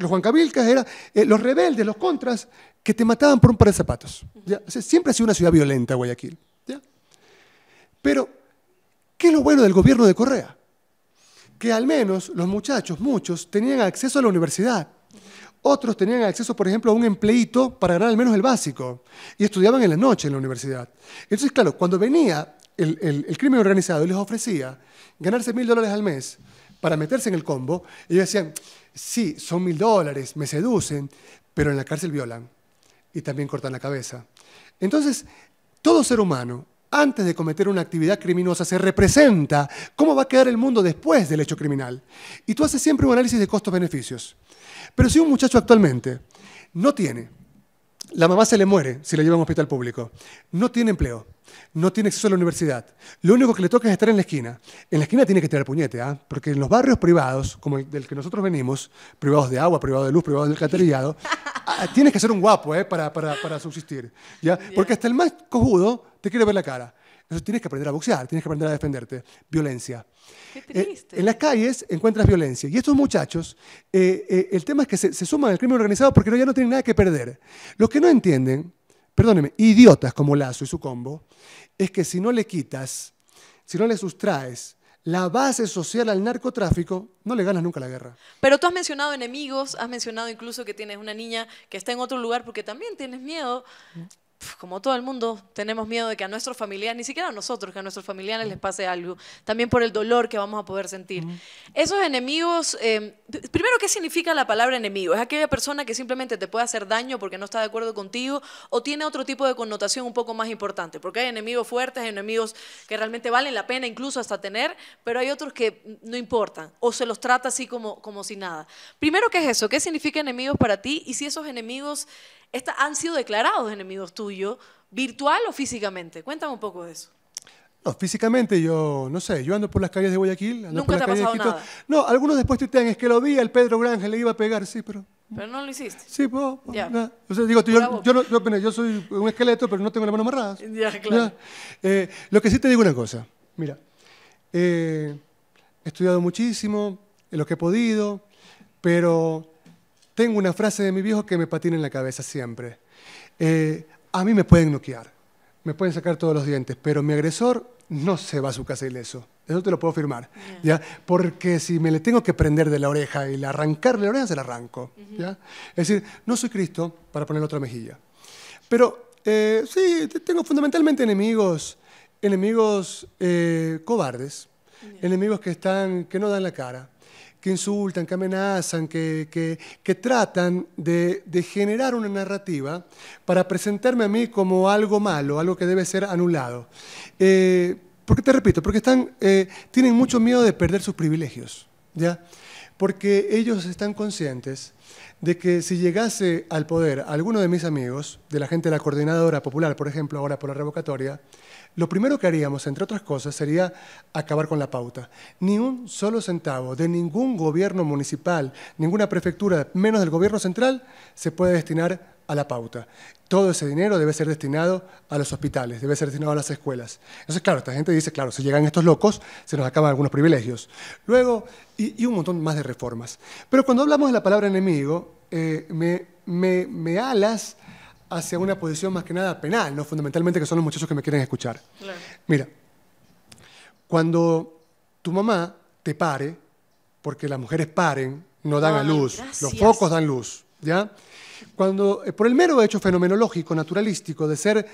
los Juan eran eh, los rebeldes, los contras, que te mataban por un par de zapatos. siempre ha sido una ciudad violenta, Guayaquil. Pero, ¿qué es lo bueno del gobierno de Correa? Que al menos los muchachos, muchos, tenían acceso a la universidad. Otros tenían acceso, por ejemplo, a un empleito para ganar al menos el básico y estudiaban en la noche en la universidad. Entonces, claro, cuando venía el, crimen organizado y les ofrecía ganarse mil dólares al mes para meterse en el combo, ellos decían, sí, son mil dólares, me seducen, pero en la cárcel violan y también cortan la cabeza. Entonces, todo ser humano, antes de cometer una actividad criminosa, se representa cómo va a quedar el mundo después del hecho criminal. Y tú haces siempre un análisis de costos-beneficios. Pero si un muchacho actualmente no tiene, la mamá se le muere si la lleva a un hospital público, no tiene empleo, no tiene acceso a la universidad, lo único que le toca es estar en la esquina. En la esquina tiene que tirar puñete, ¿ah? porque en los barrios privados, como el del que nosotros venimos, privados de agua, privados de luz, privados del cateringado, [LAUGHS] ah, tienes que ser un guapo ¿eh? para, para, subsistir. ¿ya? Porque hasta el más cojudo te quiere ver la cara. Entonces tienes que aprender a boxear, tienes que aprender a defenderte. Violencia. Qué eh, triste. en las calles encuentras violencia. Y estos muchachos, eh, eh, el tema es que se, suman al crimen organizado porque ya no tienen nada que perder. Los que no entienden, perdónenme, idiotas como Lazo y su combo, es que si no le quitas, si no le sustraes la base social al narcotráfico, no le ganas nunca la guerra. Pero tú has mencionado enemigos, has mencionado incluso que tienes una niña que está en otro lugar porque también tienes miedo como todo el mundo, tenemos miedo de que a nuestros familiares, ni siquiera a nosotros, que a nuestros familiares les pase algo, también por el dolor que vamos a poder sentir. Esos enemigos, em, primero, ¿qué significa la palabra enemigo? ¿Es aquella persona que simplemente te puede hacer daño porque no está de acuerdo contigo o tiene otro tipo de connotación un poco más importante? Porque hay enemigos fuertes, hay enemigos que realmente valen la pena incluso hasta tener, pero hay otros que no importan o se los trata así como, como si nada. Primero, ¿qué es eso? ¿Qué significa enemigos para ti? Y si esos enemigos han sido declarados enemigos tuyos, virtual o físicamente. Cuéntame un poco de eso. No, físicamente yo, no sé, yo ando por las calles de Guayaquil. Ando ¿Nunca por las te ha pasado nada? No, algunos después dan, es que lo vi el Pedro Granja, le iba a pegar, sí, pero... Pero no lo hiciste. Sí, pues, digo, yo, soy un esqueleto, pero no tengo las manos amarradas. [LAUGHS] Ya, claro. Eh, lo que sí te digo una cosa, mira, eh, he estudiado muchísimo, en lo que he podido, pero tengo una frase de mi viejo que me patina en la cabeza siempre. Eh, a mí me pueden noquear, me pueden sacar todos los dientes, pero mi agresor no se va a su casa ileso. Eso te lo puedo firmar. ¿ya? Porque si me le tengo que prender de la oreja y le arrancar la oreja, se la arranco. ¿ya? Es decir, no soy Cristo para poner otra mejilla. Pero eh, sí, tengo fundamentalmente enemigos, enemigos eh, cobardes, enemigos que, están, que no dan la cara, que insultan, que amenazan, que, que, tratan de, generar una narrativa para presentarme a mí como algo malo, algo que debe ser anulado. Eh, porque te repito, porque están, eh, tienen mucho miedo de perder sus privilegios, ¿ya? Porque ellos están conscientes de que si llegase al poder alguno de mis amigos, de la gente de la Coordinadora Popular, por ejemplo, ahora por la revocatoria, lo primero que haríamos, entre otras cosas, sería acabar con la pauta. Ni un solo centavo de ningún gobierno municipal, ninguna prefectura, menos del gobierno central, se puede destinar a la pauta. Todo ese dinero debe ser destinado a los hospitales, debe ser destinado a las escuelas. Entonces, claro, esta gente dice, claro, si llegan estos locos, se nos acaban algunos privilegios. Luego, y, un montón más de reformas. Pero cuando hablamos de la palabra enemigo, eh, me alas hacia una posición más que nada penal, ¿no? Fundamentalmente que son los muchachos que me quieren escuchar. Mira, cuando tu mamá te pare, porque las mujeres paren, no dan a luz, los focos dan luz, ¿ya? Cuando, eh, por el mero hecho fenomenológico, naturalístico, de ser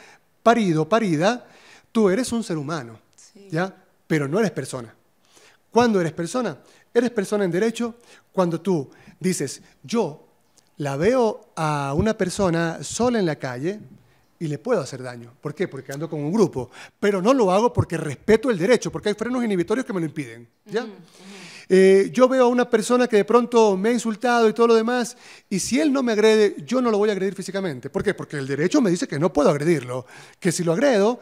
parido, parida, tú eres un ser humano, ¿ya? Pero no eres persona. ¿Cuándo eres persona? Eres persona en derecho cuando tú dices, yo la veo a una persona sola en la calle y le puedo hacer daño. ¿Por qué? Porque ando con un grupo. Pero no lo hago porque respeto el derecho, porque hay frenos inhibitorios que me lo impiden. ¿ya? Eh, yo veo a una persona que de pronto me ha insultado y todo lo demás, y si él no me agrede, yo no lo voy a agredir físicamente. ¿Por qué? Porque el derecho me dice que no puedo agredirlo, que si lo agredo,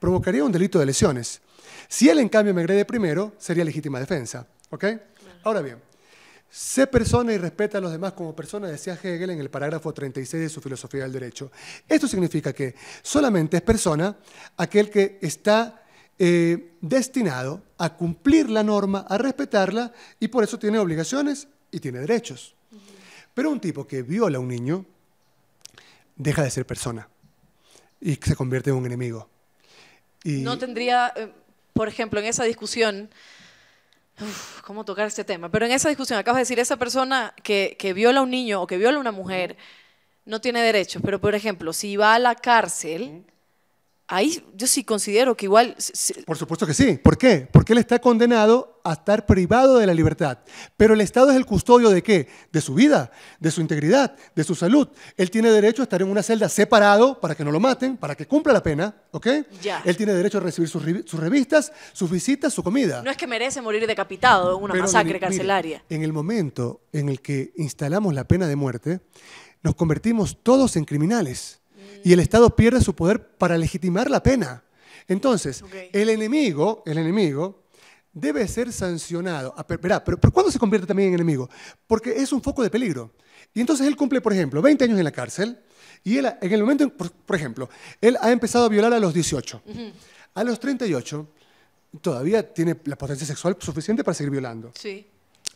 provocaría un delito de lesiones. Si él, en cambio, me agrede primero, sería legítima defensa. Ahora bien, Sé persona y respeta a los demás como persona, decía Hegel en el parágrafo 36 de su Filosofía del Derecho. Esto significa que solamente es persona aquel que está eh, destinado a cumplir la norma, a respetarla, y por eso tiene obligaciones y tiene derechos. Pero un tipo que viola a un niño deja de ser persona y se convierte en un enemigo. Y... No tendría, eh, por ejemplo, en esa discusión Uf, ¿Cómo tocar este tema? Pero en esa discusión, acabas de decir, esa persona que, que viola a un niño o que viola a una mujer no tiene derechos, pero por ejemplo, si va a la cárcel ahí yo sí considero que igual... Por supuesto que sí. ¿Por qué? Porque él está condenado a estar privado de la libertad. Pero el Estado es el custodio de qué? De su vida, de su integridad, de su salud. Él tiene derecho a estar en una celda separado para que no lo maten, para que cumpla la pena, ¿ok? Ya. Él tiene derecho a recibir sus, revistas, sus visitas, su comida. No es que merece morir decapitado en una masacre carcelaria. en el momento en el que instalamos la pena de muerte, nos convertimos todos en criminales y el Estado pierde su poder para legitimar la pena. Entonces, el enemigo, el enemigo debe ser sancionado. Ah, pero, ¿cuándo se convierte también en enemigo? Porque es un foco de peligro. Y entonces él cumple, por ejemplo, 20 años en la cárcel y en el momento, por, ejemplo, él ha empezado a violar a los 18. A los 38 todavía tiene la potencia sexual suficiente para seguir violando. Sí.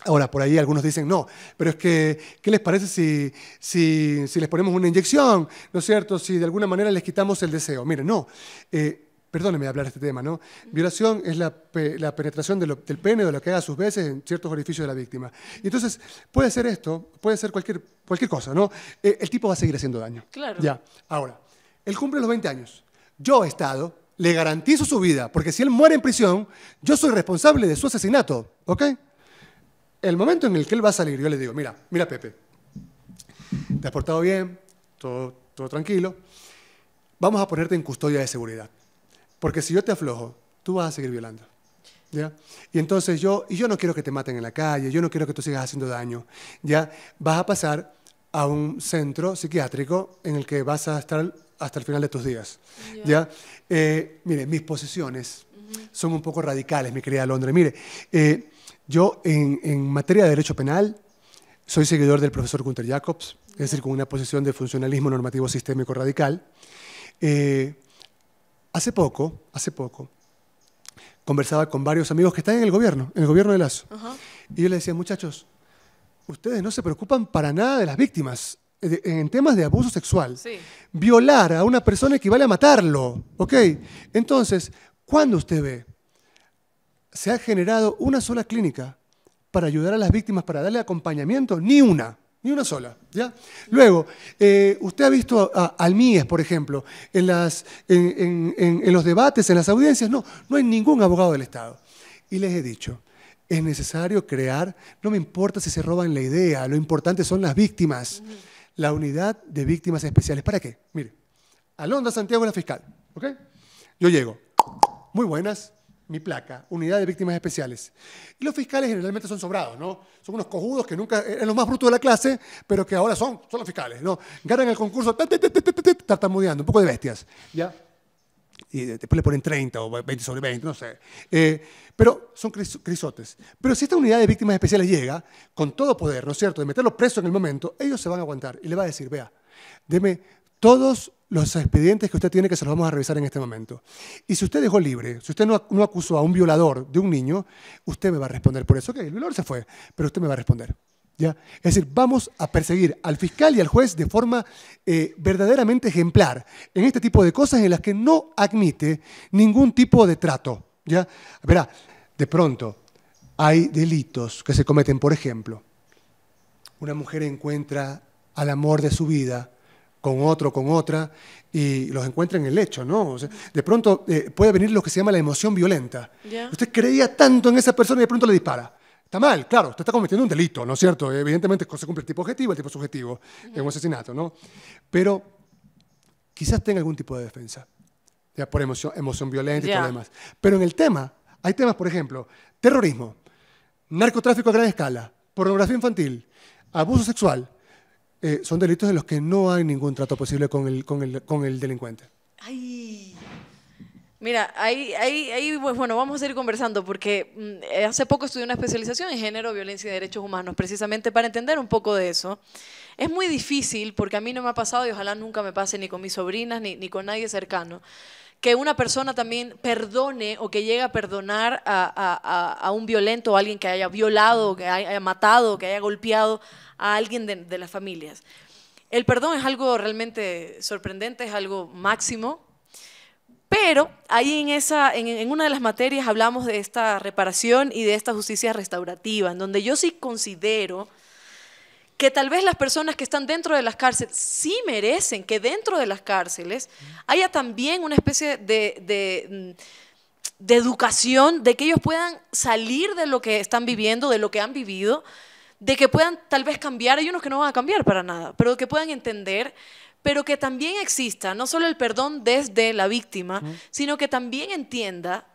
Ahora, por ahí algunos dicen no, pero es que, ¿qué les parece si, si, les ponemos una inyección? ¿No es cierto? Si de alguna manera les quitamos el deseo. Mire, no. Eh, perdóneme hablar de este tema, ¿no? Violación es la, penetración del pene o de lo que haga a sus veces en ciertos orificios de la víctima. Y entonces, puede ser esto, puede ser cualquier, cualquier cosa, ¿no? Eh, el tipo va a seguir haciendo daño. Claro. Ya. Ahora, él cumple los 20 años. Yo, he Estado, le garantizo su vida, porque si él muere en prisión, yo soy responsable de su asesinato, ¿ok? el momento en el que él va a salir, yo le digo, mira, mira Pepe, te has portado bien, todo, todo tranquilo, vamos a ponerte en custodia de seguridad. Porque si yo te aflojo, tú vas a seguir violando. ¿Ya? Y entonces yo, y yo no quiero que te maten en la calle, yo no quiero que tú sigas haciendo daño, ¿ya? Vas a pasar a un centro psiquiátrico en el que vas a estar hasta el final de tus días, ¿ya? Eh, mire, mis posiciones son un poco radicales, mi querida Londres. Mire, eh, yo, en, materia de derecho penal, soy seguidor del profesor Gunther Jacobs, es decir, con una posición de funcionalismo normativo sistémico radical. Eh, hace poco, hace poco, conversaba con varios amigos que están en el gobierno, en el gobierno de Lazo. Y yo les decía, muchachos, ustedes no se preocupan para nada de las víctimas en temas de abuso sexual. Violar a una persona equivale a matarlo, ¿ok? Entonces, ¿cuándo usted ve se ha generado una sola clínica para ayudar a las víctimas, para darle acompañamiento, ni una, ni una sola. ¿ya? Luego, eh, usted ha visto a, Almíes, al por ejemplo, en, los debates, en las audiencias, no, no hay ningún abogado del Estado. Y les he dicho, es necesario crear, no me importa si se roban la idea, lo importante son las víctimas, la unidad de víctimas especiales. ¿Para qué? Mire, Alonda, Santiago la fiscal, ¿ok? Yo llego, muy buenas, mi placa, unidad de víctimas especiales. Y los fiscales generalmente son sobrados, ¿no? Son unos cojudos que nunca eh, eran los más brutos de la clase, pero que ahora son, son los fiscales, ¿no? Ganan el concurso tartamudeando, un poco de bestias, ¿ya? Y después le ponen 30 o 20 sobre 20, no sé. Eh, pero son crisotes. Pero si esta unidad de víctimas especiales llega con todo poder, ¿no es cierto?, de meterlos presos en el momento, ellos se van a aguantar y le va a decir, vea, deme todos los expedientes que usted tiene que se los vamos a revisar en este momento. Y si usted dejó libre, si usted no, acusó a un violador de un niño, usted me va a responder por eso. Ok, el violador se fue, pero usted me va a responder. ¿Ya? Es decir, vamos a perseguir al fiscal y al juez de forma eh, verdaderamente ejemplar en este tipo de cosas en las que no admite ningún tipo de trato. ¿ya? Verá, de pronto hay delitos que se cometen, por ejemplo, una mujer encuentra al amor de su vida con otro, con otra, y los encuentra en el lecho, ¿no? de pronto eh, puede venir lo que se llama la emoción violenta. Usted creía tanto en esa persona y de pronto le dispara. Está mal, claro, usted está cometiendo un delito, ¿no es cierto? Evidentemente se cumple el tipo objetivo, el tipo subjetivo en un asesinato, ¿no? Pero quizás tenga algún tipo de defensa, ya por emoción, emoción violenta y todo lo demás. Pero en el tema, hay temas, por ejemplo, terrorismo, narcotráfico a gran escala, pornografía infantil, abuso sexual, eh, son delitos en los que no hay ningún trato posible con el, con el, delincuente. Ay. Mira, ahí, ahí, pues, bueno, vamos a ir conversando porque mm, hace poco estudié una especialización en género, violencia y derechos humanos, precisamente para entender un poco de eso. Es muy difícil porque a mí no me ha pasado y ojalá nunca me pase ni con mis sobrinas ni, ni con nadie cercano que una persona también perdone o que llegue a perdonar a, un violento, a alguien que haya violado, que haya matado, que haya golpeado a alguien de, las familias. El perdón es algo realmente sorprendente, es algo máximo, pero ahí en, esa, en, en, una de las materias hablamos de esta reparación y de esta justicia restaurativa, en donde yo sí considero que tal vez las personas que están dentro de las cárceles sí merecen que dentro de las cárceles haya también una especie mm, de, educación, de que ellos puedan salir de lo que están viviendo, de lo que han vivido, de que puedan tal vez cambiar, hay unos que no van a cambiar para nada, pero que puedan entender, pero que también exista no solo el perdón desde la víctima, sino que también entienda,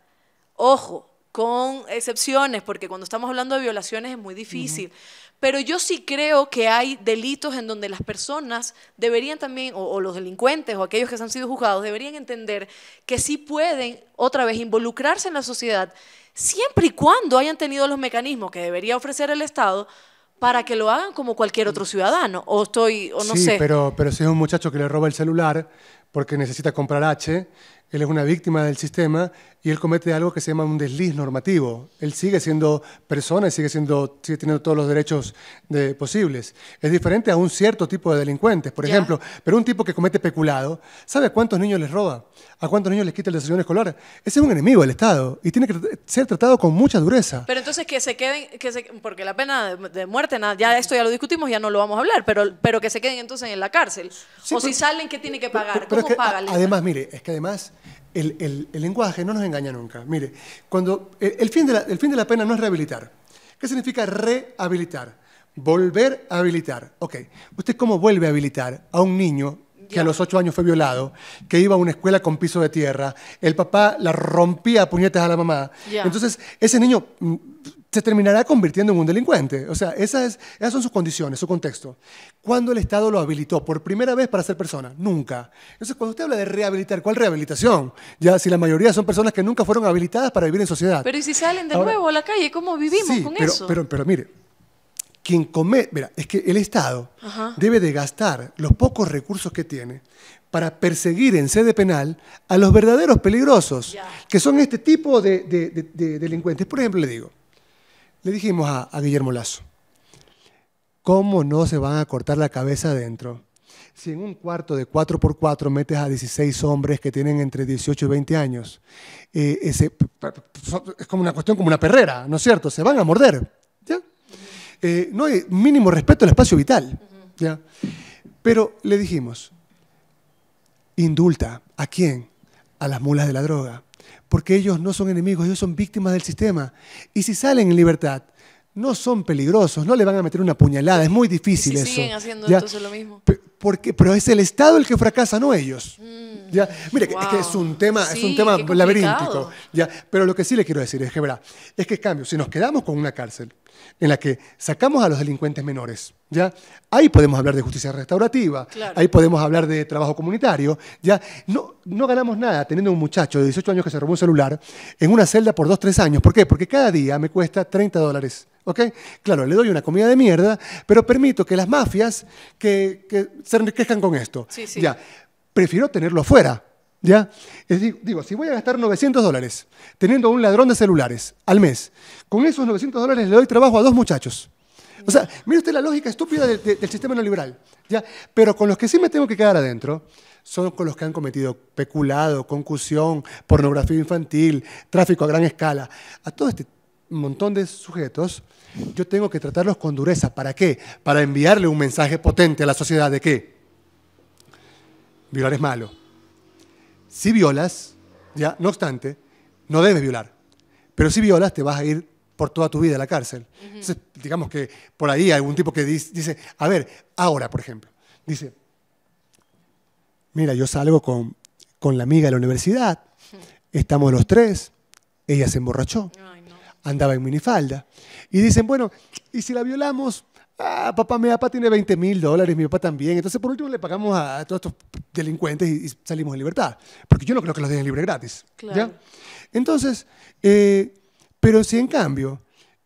ojo, con excepciones, porque cuando estamos hablando de violaciones es muy difícil. Pero yo sí creo que hay delitos en donde las personas deberían también, o, los delincuentes o aquellos que se han sido juzgados, deberían entender que sí pueden otra vez involucrarse en la sociedad siempre y cuando hayan tenido los mecanismos que debería ofrecer el Estado para que lo hagan como cualquier otro ciudadano. O estoy, o no sí, Pero, pero si es un muchacho que le roba el celular porque necesita comprar H él es una víctima del sistema y él comete algo que se llama un desliz normativo. Él sigue siendo persona y sigue, siendo, sigue teniendo todos los derechos posibles. Es diferente a un cierto tipo de delincuentes, por ejemplo, pero un tipo que comete peculado, ¿sabe a cuántos niños les roba? ¿A cuántos niños les quita el desayuno escolar? Ese es un enemigo del Estado y tiene que ser tratado con mucha dureza. Pero entonces que se queden, porque la pena de, muerte, nada, ya esto ya lo discutimos, ya no lo vamos a hablar, pero, que se queden entonces en la cárcel. o si salen, ¿qué tiene que pagar? ¿Cómo paga. que, Además, mire, es que además el, lenguaje no nos engaña nunca. Mire, cuando el fin, de la, fin de la, pena no es rehabilitar. ¿Qué significa rehabilitar? Volver a habilitar. Ok, ¿usted cómo vuelve a habilitar a un niño que a los ocho años fue violado, que iba a una escuela con piso de tierra, el papá la rompía a puñetas a la mamá. Entonces, ese niño mm, se terminará convirtiendo en un delincuente. O sea, esa es, esas son sus condiciones, su contexto. ¿Cuándo el Estado lo habilitó por primera vez para ser persona? Nunca. Entonces, cuando usted habla de rehabilitar, ¿cuál rehabilitación? Ya si la mayoría son personas que nunca fueron habilitadas para vivir en sociedad. Pero ¿y si salen de nuevo a la calle? ¿Cómo vivimos con eso? Pero, pero mire, quien come, mira, es que el Estado debe de gastar los pocos recursos que tiene para perseguir en sede penal a los verdaderos peligrosos, que son este tipo de, delincuentes. Por ejemplo, le digo, le dijimos a, a Guillermo Lazo, ¿cómo no se van a cortar la cabeza adentro? Si en un cuarto de 4x4 metes a 16 hombres que tienen entre 18 y 20 años, eh, es como una cuestión como una perrera, ¿no es cierto? Se van a morder. ¿ya? Eh, no hay mínimo respeto al espacio vital. ¿ya? Pero le dijimos, indulta. ¿A quién? A las mulas de la droga. Porque ellos no son enemigos, ellos son víctimas del sistema. Y si salen en libertad, no son peligrosos, no le van a meter una puñalada, es muy difícil eso. siguen haciendo entonces lo mismo. porque, pero es el Estado el que fracasa, no ellos. Mm, ¿Ya? Mire, es que es un tema, es un tema laberíntico. ¿ya? Pero lo que sí le quiero decir es que, verá, es que, cambio, si nos quedamos con una cárcel, en la que sacamos a los delincuentes menores, ¿ya? Ahí podemos hablar de justicia restaurativa, ahí podemos hablar de trabajo comunitario, ¿ya? No, ganamos nada teniendo un muchacho de 18 años que se robó un celular en una celda por 2, 3 años. ¿Por qué? Porque cada día me cuesta 30 dólares. Claro, le doy una comida de mierda, pero permito que las mafias que, se enriquezcan con esto. Ya, prefiero tenerlo afuera, ¿Ya? digo, si voy a gastar 900 dólares teniendo un ladrón de celulares al mes, con esos 900 dólares le doy trabajo a dos muchachos. O sea, mire usted la lógica estúpida del sistema neoliberal. ¿ya? Pero con los que sí me tengo que quedar adentro son con los que han cometido peculado, concusión, pornografía infantil, tráfico a gran escala. A todo este montón de sujetos, yo tengo que tratarlos con dureza. ¿Para qué? Para enviarle un mensaje potente a la sociedad de que violar es malo si violas, ya, no obstante, no debes violar, pero si violas te vas a ir por toda tu vida a la cárcel. Entonces, digamos que por ahí hay algún tipo que dice, a ver, ahora, por ejemplo, dice, mira, yo salgo con, la amiga de la universidad, estamos los tres, ella se emborrachó, andaba en minifalda, y dicen, bueno, ¿y si la violamos? ah, papá, mi papá tiene 20 mil dólares, mi papá también. Entonces, por último, le pagamos a todos estos delincuentes y, salimos en libertad. Porque yo no creo que los dejen libre gratis. Claro. Entonces, eh, pero si en cambio,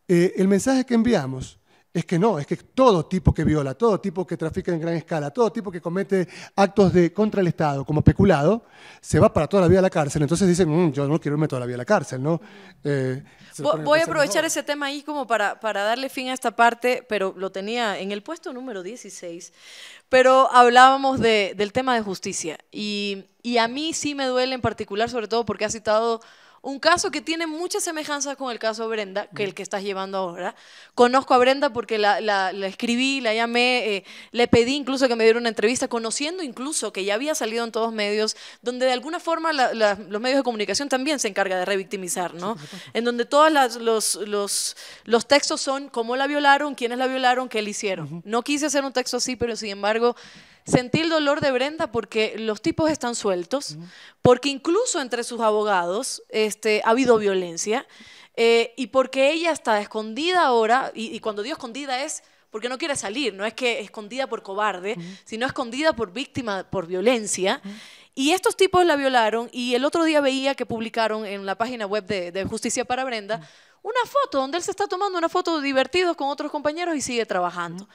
eh, el mensaje que enviamos es que no, es que todo tipo que viola, todo tipo que trafica en gran escala, todo tipo que comete actos de contra el Estado como peculado, se va para toda la vida a la cárcel. Entonces dicen, mm, yo no quiero irme toda la vida a la cárcel, ¿no? Eh, voy a aprovechar ese tema ahí como para, darle fin a esta parte, pero lo tenía en el puesto número 16. Pero hablábamos del tema de justicia y, y a mí sí me duele en particular, sobre todo porque ha citado un caso que tiene muchas semejanzas con el caso Brenda, que el mm. que estás llevando ahora. Conozco a Brenda porque la, escribí, la llamé, eh, le pedí incluso que me diera una entrevista, conociendo incluso que ya había salido en todos medios, donde de alguna forma los medios de comunicación también se encargan de revictimizar, ¿no? En donde todos los, los, textos son cómo la violaron, quiénes la violaron, qué le hicieron. No quise hacer un texto así, pero sin embargo... Sentí el dolor de Brenda porque los tipos están sueltos, porque incluso entre sus abogados este, ha habido violencia eh, y porque ella está escondida ahora, y, cuando digo escondida es porque no quiere salir, no es que escondida por cobarde, sino escondida por víctima, por violencia. Y estos tipos la violaron y el otro día veía que publicaron en la página web de, Justicia para Brenda una foto donde él se está tomando una foto divertido con otros compañeros y sigue trabajando.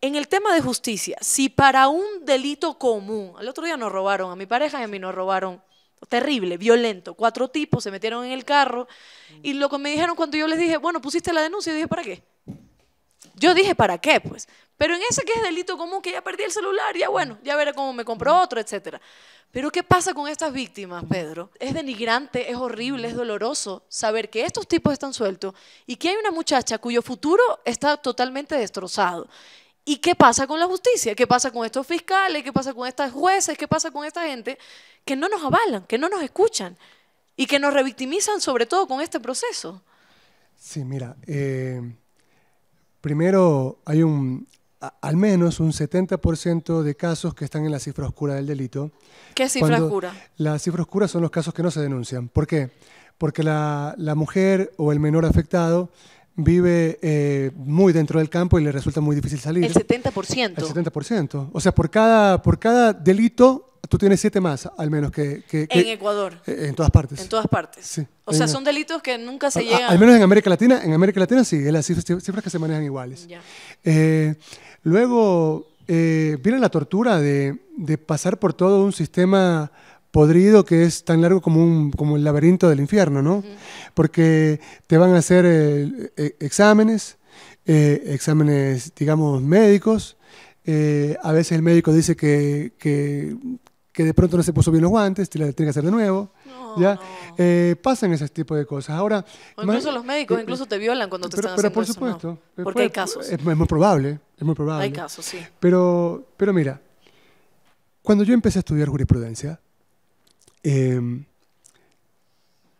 En el tema de justicia, si para un delito común, el otro día nos robaron, a mi pareja y a mí nos robaron, terrible, violento, cuatro tipos se metieron en el carro y lo que me dijeron cuando yo les dije, bueno, pusiste la denuncia, yo dije, ¿para qué? Yo dije, ¿para qué? Pues, pero en ese que es delito común, que ya perdí el celular, ya bueno, ya veré cómo me compró otro, etcétera. Pero ¿qué pasa con estas víctimas, Pedro? Es denigrante, es horrible, es doloroso saber que estos tipos están sueltos y que hay una muchacha cuyo futuro está totalmente destrozado ¿Y qué pasa con la justicia? ¿Qué pasa con estos fiscales? ¿Qué pasa con estas jueces? ¿Qué pasa con esta gente que no nos avalan, que no nos escuchan y que nos revictimizan sobre todo con este proceso? Sí, mira, eh, primero hay un, al menos un 70% de casos que están en la cifra oscura del delito. ¿Qué cifra oscura? La cifra oscura son los casos que no se denuncian. ¿Por qué? Porque la mujer o el menor afectado vive eh, muy dentro del campo y le resulta muy difícil salir. El 70%. El 70%. O sea, por cada, por cada delito, tú tienes siete más, al menos que... en Ecuador. E, en todas partes. En todas partes. O sea, son delitos que nunca se llegan... al menos en América Latina, en América Latina sí, las cifras, que se manejan iguales. Eh, luego eh, viene la tortura de, de pasar por todo un sistema podrido que es tan largo como, un, como el laberinto del infierno, ¿no? Porque te van a hacer eh, eh, exámenes, eh, exámenes, digamos, médicos. a veces el médico dice que, de pronto no se puso bien los guantes, te la tiene que hacer de nuevo. ¿ya? pasan ese tipo de cosas. Ahora, incluso los médicos incluso te violan cuando te están pero haciendo por supuesto, Porque hay casos. Es, muy probable, es muy probable. Hay casos, sí. Pero, pero mira, cuando yo empecé a estudiar jurisprudencia, Em,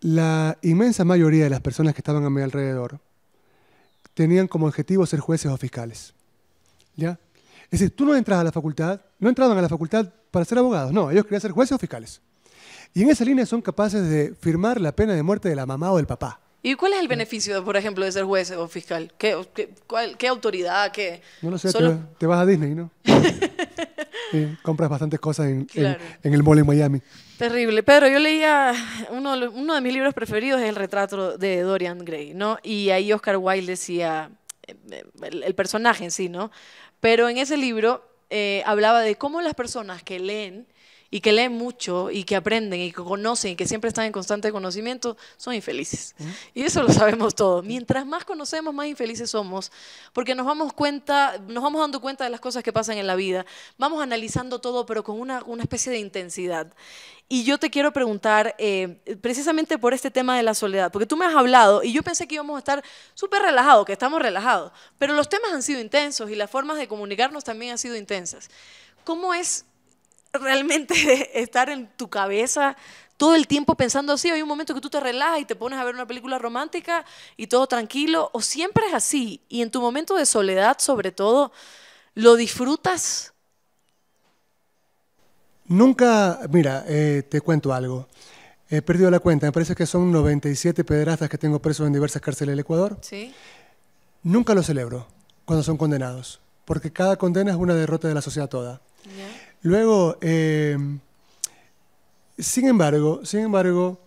la inmensa mayoría de las personas que estaban a mi alrededor tenían como objetivo ser jueces o fiscales. ¿Ya? Es decir, tú no entras a la facultad, no entraban a la facultad para ser abogados, no, ellos querían ser jueces o fiscales. Y en esa línea son capaces de firmar la pena de muerte de la mamá o del papá. ¿Y cuál es el beneficio, por ejemplo, de ser juez o fiscal? ¿Qué, qué, autoridad? Qué, no lo sé, te, vas a Disney, ¿no? [LAUGHS] compras bastantes cosas en, el mall en Miami. Terrible. Pedro, yo leía, uno, de mis libros preferidos es El retrato de Dorian Gray, ¿no? Y ahí Oscar Wilde decía, eh, el, personaje en sí, ¿no? Pero en ese libro eh, hablaba de cómo las personas que leen y que leen mucho y que aprenden y que conocen y que siempre están en constante conocimiento, son infelices. Y eso lo sabemos todos. Mientras más conocemos, más infelices somos, porque nos vamos, cuenta, nos vamos dando cuenta de las cosas que pasan en la vida, vamos analizando todo, pero con una, una especie de intensidad. Y yo te quiero preguntar, eh, precisamente por este tema de la soledad, porque tú me has hablado y yo pensé que íbamos a estar súper relajados, que estamos relajados, pero los temas han sido intensos y las formas de comunicarnos también han sido intensas. ¿Cómo es [LAUGHS] realmente estar en tu cabeza todo el tiempo pensando así. Hay un momento que tú te relajas y te pones a ver una película romántica y todo tranquilo, o siempre es así. Y en tu momento de soledad, sobre todo, ¿lo disfrutas? Nunca, mira, eh, te cuento algo. He perdido la cuenta, me parece que son 97 pederastas que tengo presos en diversas cárceles del Ecuador. Sí. Nunca lo celebro cuando son condenados, porque cada condena es una derrota de la sociedad toda. Luego, eh, sin embargo, sin embargo,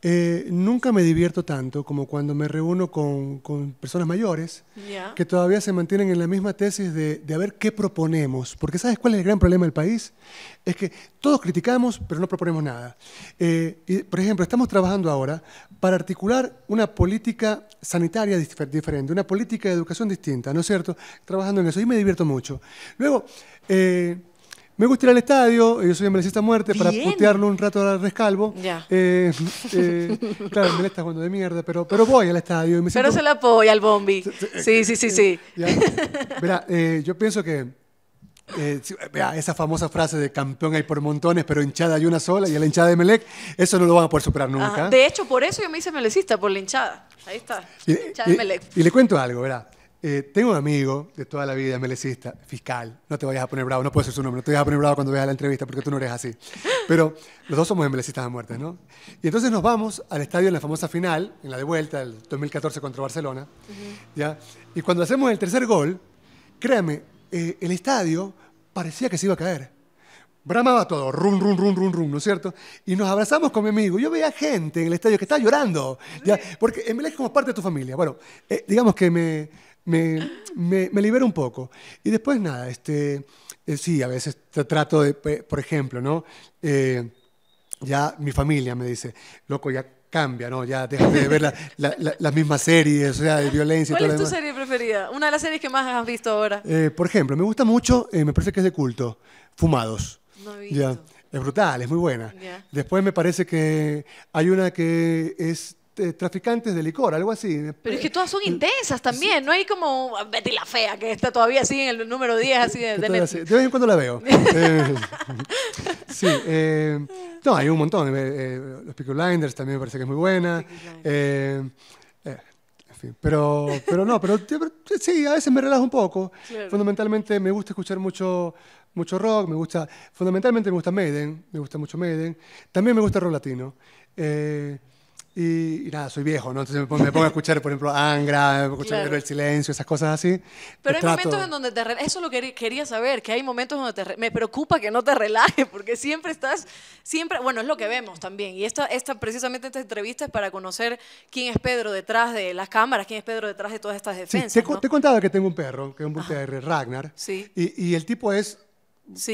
eh, nunca me divierto tanto como cuando me reúno con, con personas mayores que todavía se mantienen en la misma tesis de, de, a ver qué proponemos. Porque ¿sabes cuál es el gran problema del país? Es que todos criticamos, pero no proponemos nada. Eh, y, por ejemplo, estamos trabajando ahora para articular una política sanitaria diferente, una política de educación distinta, ¿no es cierto? Trabajando en eso y me divierto mucho. Luego, me gusta ir al estadio, yo soy embelecista muerte, para putearlo un rato al Rescalvo. Eh, eh, [LAUGHS] claro, me está jugando de mierda, pero, pero voy al estadio. Pero se la apoya al Bombi. Sí, sí, sí, sí. Verá, eh, yo pienso que vea, esa famosa frase de campeón hay por montones, pero hinchada hay una sola, y la hinchada de Melec, eso no lo van a poder superar nunca. De hecho, por eso yo me hice melecista, por la hinchada. Ahí está. Y, le cuento algo, ¿verdad? Eh, tengo un amigo de toda la vida, melecista, fiscal. No te vayas a poner bravo, no puedo decir su nombre, no te vayas a poner bravo cuando veas la entrevista porque tú no eres así. Pero los dos somos melecistas a muerte, ¿no? Y entonces nos vamos al estadio en la famosa final, en la de vuelta, el 2014 contra Barcelona, ¿ya? Y cuando hacemos el tercer gol, créame, eh, el estadio parecía que se iba a caer. Bramaba todo, rum, rum, rum, rum, rum, ¿no es cierto? Y nos abrazamos con mi amigo. Yo veía gente en el estadio que estaba llorando, ¿ya? Porque Embelé es como parte de tu familia. Bueno, eh, digamos que me me, me, libera un poco. Y después nada, este, eh, sí, a veces trato de, por ejemplo, ¿no? Eh, ya mi familia me dice, loco, ya cambia, ¿no? Ya deja de ver [LAUGHS] las la, mismas series, o sea, de violencia. ¿Cuál es tu serie preferida? Una de las series que más has visto ahora. Eh, por ejemplo, me gusta mucho, me parece que es de culto, Fumados. No he Ya. Es brutal, es muy buena. Después me parece que hay una que es este, traficantes de licor, algo así. Pero es que todas son mm. intensas también, no hay como ah, Betty la Fea, que está todavía así en el número 10, así de, de De vez en cuando la veo. [LAUGHS] Eh, sí, eh, no, hay un montón. Eh, los Peaky Blinders también me parece que es muy buena. en fin, pero, pero no, pero, sí, a veces me relajo un poco. Fundamentalmente me gusta escuchar mucho mucho rock, me gusta, fundamentalmente me gusta Maiden, me gusta mucho Maiden. También me gusta rock latino. Eh, y, nada, soy viejo, ¿no? Entonces me pongo, a escuchar, por ejemplo, Angra, me pongo a escuchar El Silencio, esas cosas así. Pero hay momentos en donde te relajes, eso es lo que quería saber, que hay momentos donde te me preocupa que no te relajes, porque siempre estás, siempre, bueno, es lo que vemos también. Y esta, esta, precisamente esta entrevista es para conocer quién es Pedro detrás de las cámaras, quién es Pedro detrás de todas estas defensas. te, ¿no? he contado que tengo un perro, que es un de Ragnar. Sí. Y, y el tipo es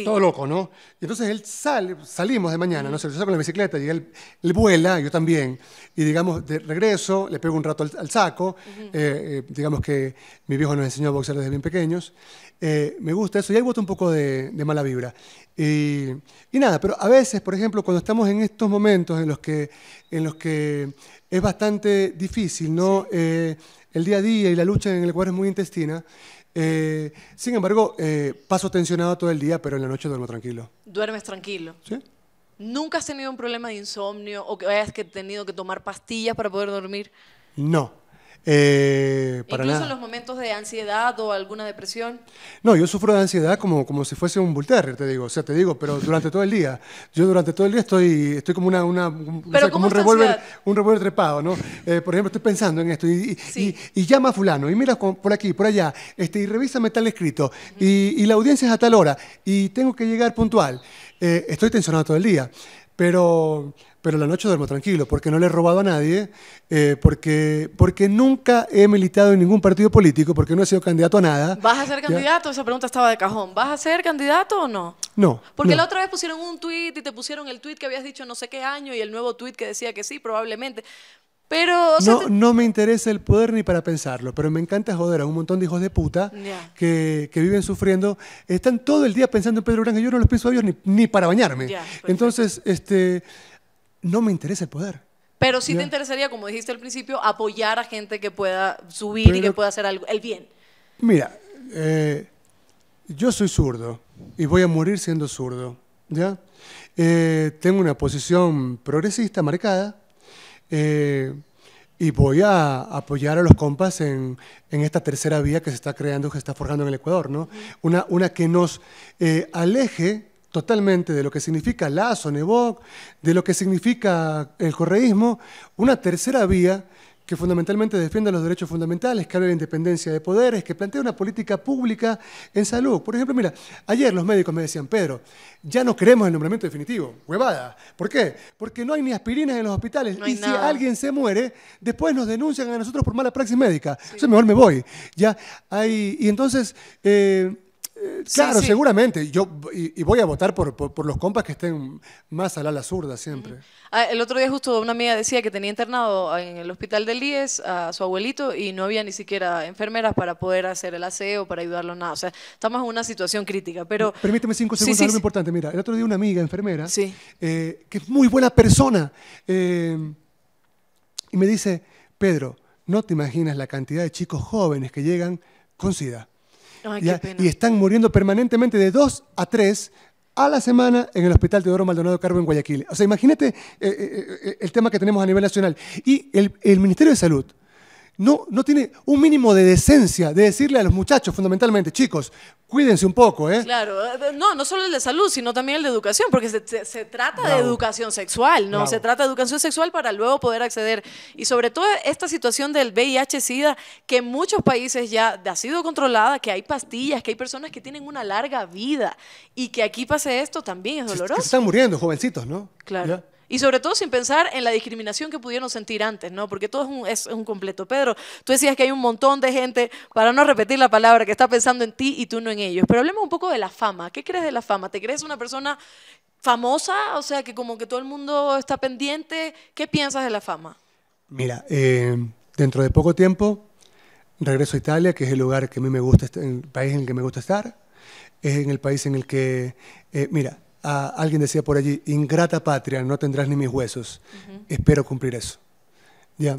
todo loco, ¿no? Y entonces él sale, salimos de mañana, ¿no? Se saco con la bicicleta y él, vuela, yo también. Y digamos, de regreso, le pego un rato al, saco. Eh, eh, digamos que mi viejo nos enseñó a boxear desde bien pequeños. Eh, me gusta eso. Y ahí gusta un poco de, mala vibra. Y, nada, pero a veces, por ejemplo, cuando estamos en estos momentos en los que, en los que es bastante difícil, ¿no? el día a día y la lucha en el cual es muy intestina. Eh, sin embargo, eh, paso tensionado todo el día, pero en la noche duermo tranquilo. ¿Duermes tranquilo? Sí. ¿Nunca has tenido un problema de insomnio o que hayas que tenido que tomar pastillas para poder dormir? No. Eh, para Incluso en los momentos de ansiedad o alguna depresión. No, yo sufro de ansiedad como, como si fuese un Voltaire, te digo. O sea, te digo, pero durante todo el día. Yo durante todo el día estoy, estoy como una, una un, como un revólver, trepado, ¿no? Eh, por ejemplo, estoy pensando en esto y, llama a fulano y mira por aquí, por allá, este, y revísame tal escrito y, la audiencia es a tal hora y tengo que llegar puntual. Eh, estoy tensionado todo el día, pero pero la noche duermo tranquilo, porque no le he robado a nadie, eh, porque, porque nunca he militado en ningún partido político, porque no he sido candidato a nada. ¿Vas a ser candidato? Esa pregunta estaba de cajón. ¿Vas a ser candidato o no? No. Porque la otra vez pusieron un tweet y te pusieron el tweet que habías dicho no sé qué año y el nuevo tweet que decía que sí, probablemente. Pero, no, no me interesa el poder ni para pensarlo, pero me encanta joder a un montón de hijos de puta que, viven sufriendo. Están todo el día pensando en Pedro grande yo no los pienso a ellos ni, para bañarme. Entonces, este, no me interesa el poder. Pero sí te interesaría, como dijiste al principio, apoyar a gente que pueda subir y que pueda hacer algo, el bien. Mira, eh, yo soy zurdo y voy a morir siendo zurdo. ¿ya? Eh, tengo una posición progresista marcada eh, y voy a apoyar a los compas en, esta tercera vía que se está creando, que se está forjando en el Ecuador, ¿no? Una, una que nos aleje totalmente de lo que significa Lazo, NEVOC, de lo que significa el correísmo, una tercera vía que fundamentalmente defienda los derechos fundamentales, que habla de la independencia de poderes, que plantea una política pública en salud. Por ejemplo, mira, ayer los médicos me decían, Pedro, ya no queremos el nombramiento definitivo, huevada. ¿Por qué? Porque no hay ni aspirinas en los hospitales y si alguien se muere, después nos denuncian a nosotros por mala praxis médica. mejor me voy. Ya hay, y entonces... Eh, eh, claro, seguramente. Yo, y, voy a votar por, los compas que estén más al ala zurda siempre. Ah, el otro día justo una amiga decía que tenía internado en el hospital del IES a su abuelito y no había ni siquiera enfermeras para poder hacer el aseo, para ayudarlo, nada. O sea, estamos en una situación crítica. Pero... Permíteme cinco segundos, es algo importante. Mira, el otro día una amiga enfermera, eh, que es muy buena persona, eh, y me dice, Pedro, no te imaginas la cantidad de chicos jóvenes que llegan con SIDA y están muriendo permanentemente de dos a tres a la semana en el Hospital Teodoro Maldonado Carbo en Guayaquil. O sea, imagínate eh, eh, eh, el tema que tenemos a nivel nacional. Y el Ministerio de Salud, no, no tiene un mínimo de decencia de decirle a los muchachos, fundamentalmente, chicos, cuídense un poco, ¿eh? Claro, eh, no, no solo el de salud, sino también el de educación, porque se, trata de educación sexual, ¿no? Se trata de educación sexual para luego poder acceder. Y sobre todo esta situación del VIH-Sida, que en muchos países ya ha sido controlada, que hay pastillas, que hay personas que tienen una larga vida y que aquí pase esto también es doloroso. Se, están muriendo, jovencitos, ¿no? Claro. Y sobre todo sin pensar en la discriminación que pudieron sentir antes, ¿no? Porque todo es un, completo. Pedro, tú decías que hay un montón de gente, para no repetir la palabra, que está pensando en ti y tú no en ellos. Pero hablemos un poco de la fama. ¿Qué crees de la fama? ¿Te crees una persona famosa? O sea, que como que todo el mundo está pendiente. ¿Qué piensas de la fama? Mira, eh, dentro de poco tiempo regreso a Italia, que es el lugar que a mí me gusta, el país en el que me gusta estar. Es en el país en el que, eh, mira, alguien decía por allí, ingrata patria, no tendrás ni mis huesos. Espero cumplir eso. ¿Ya?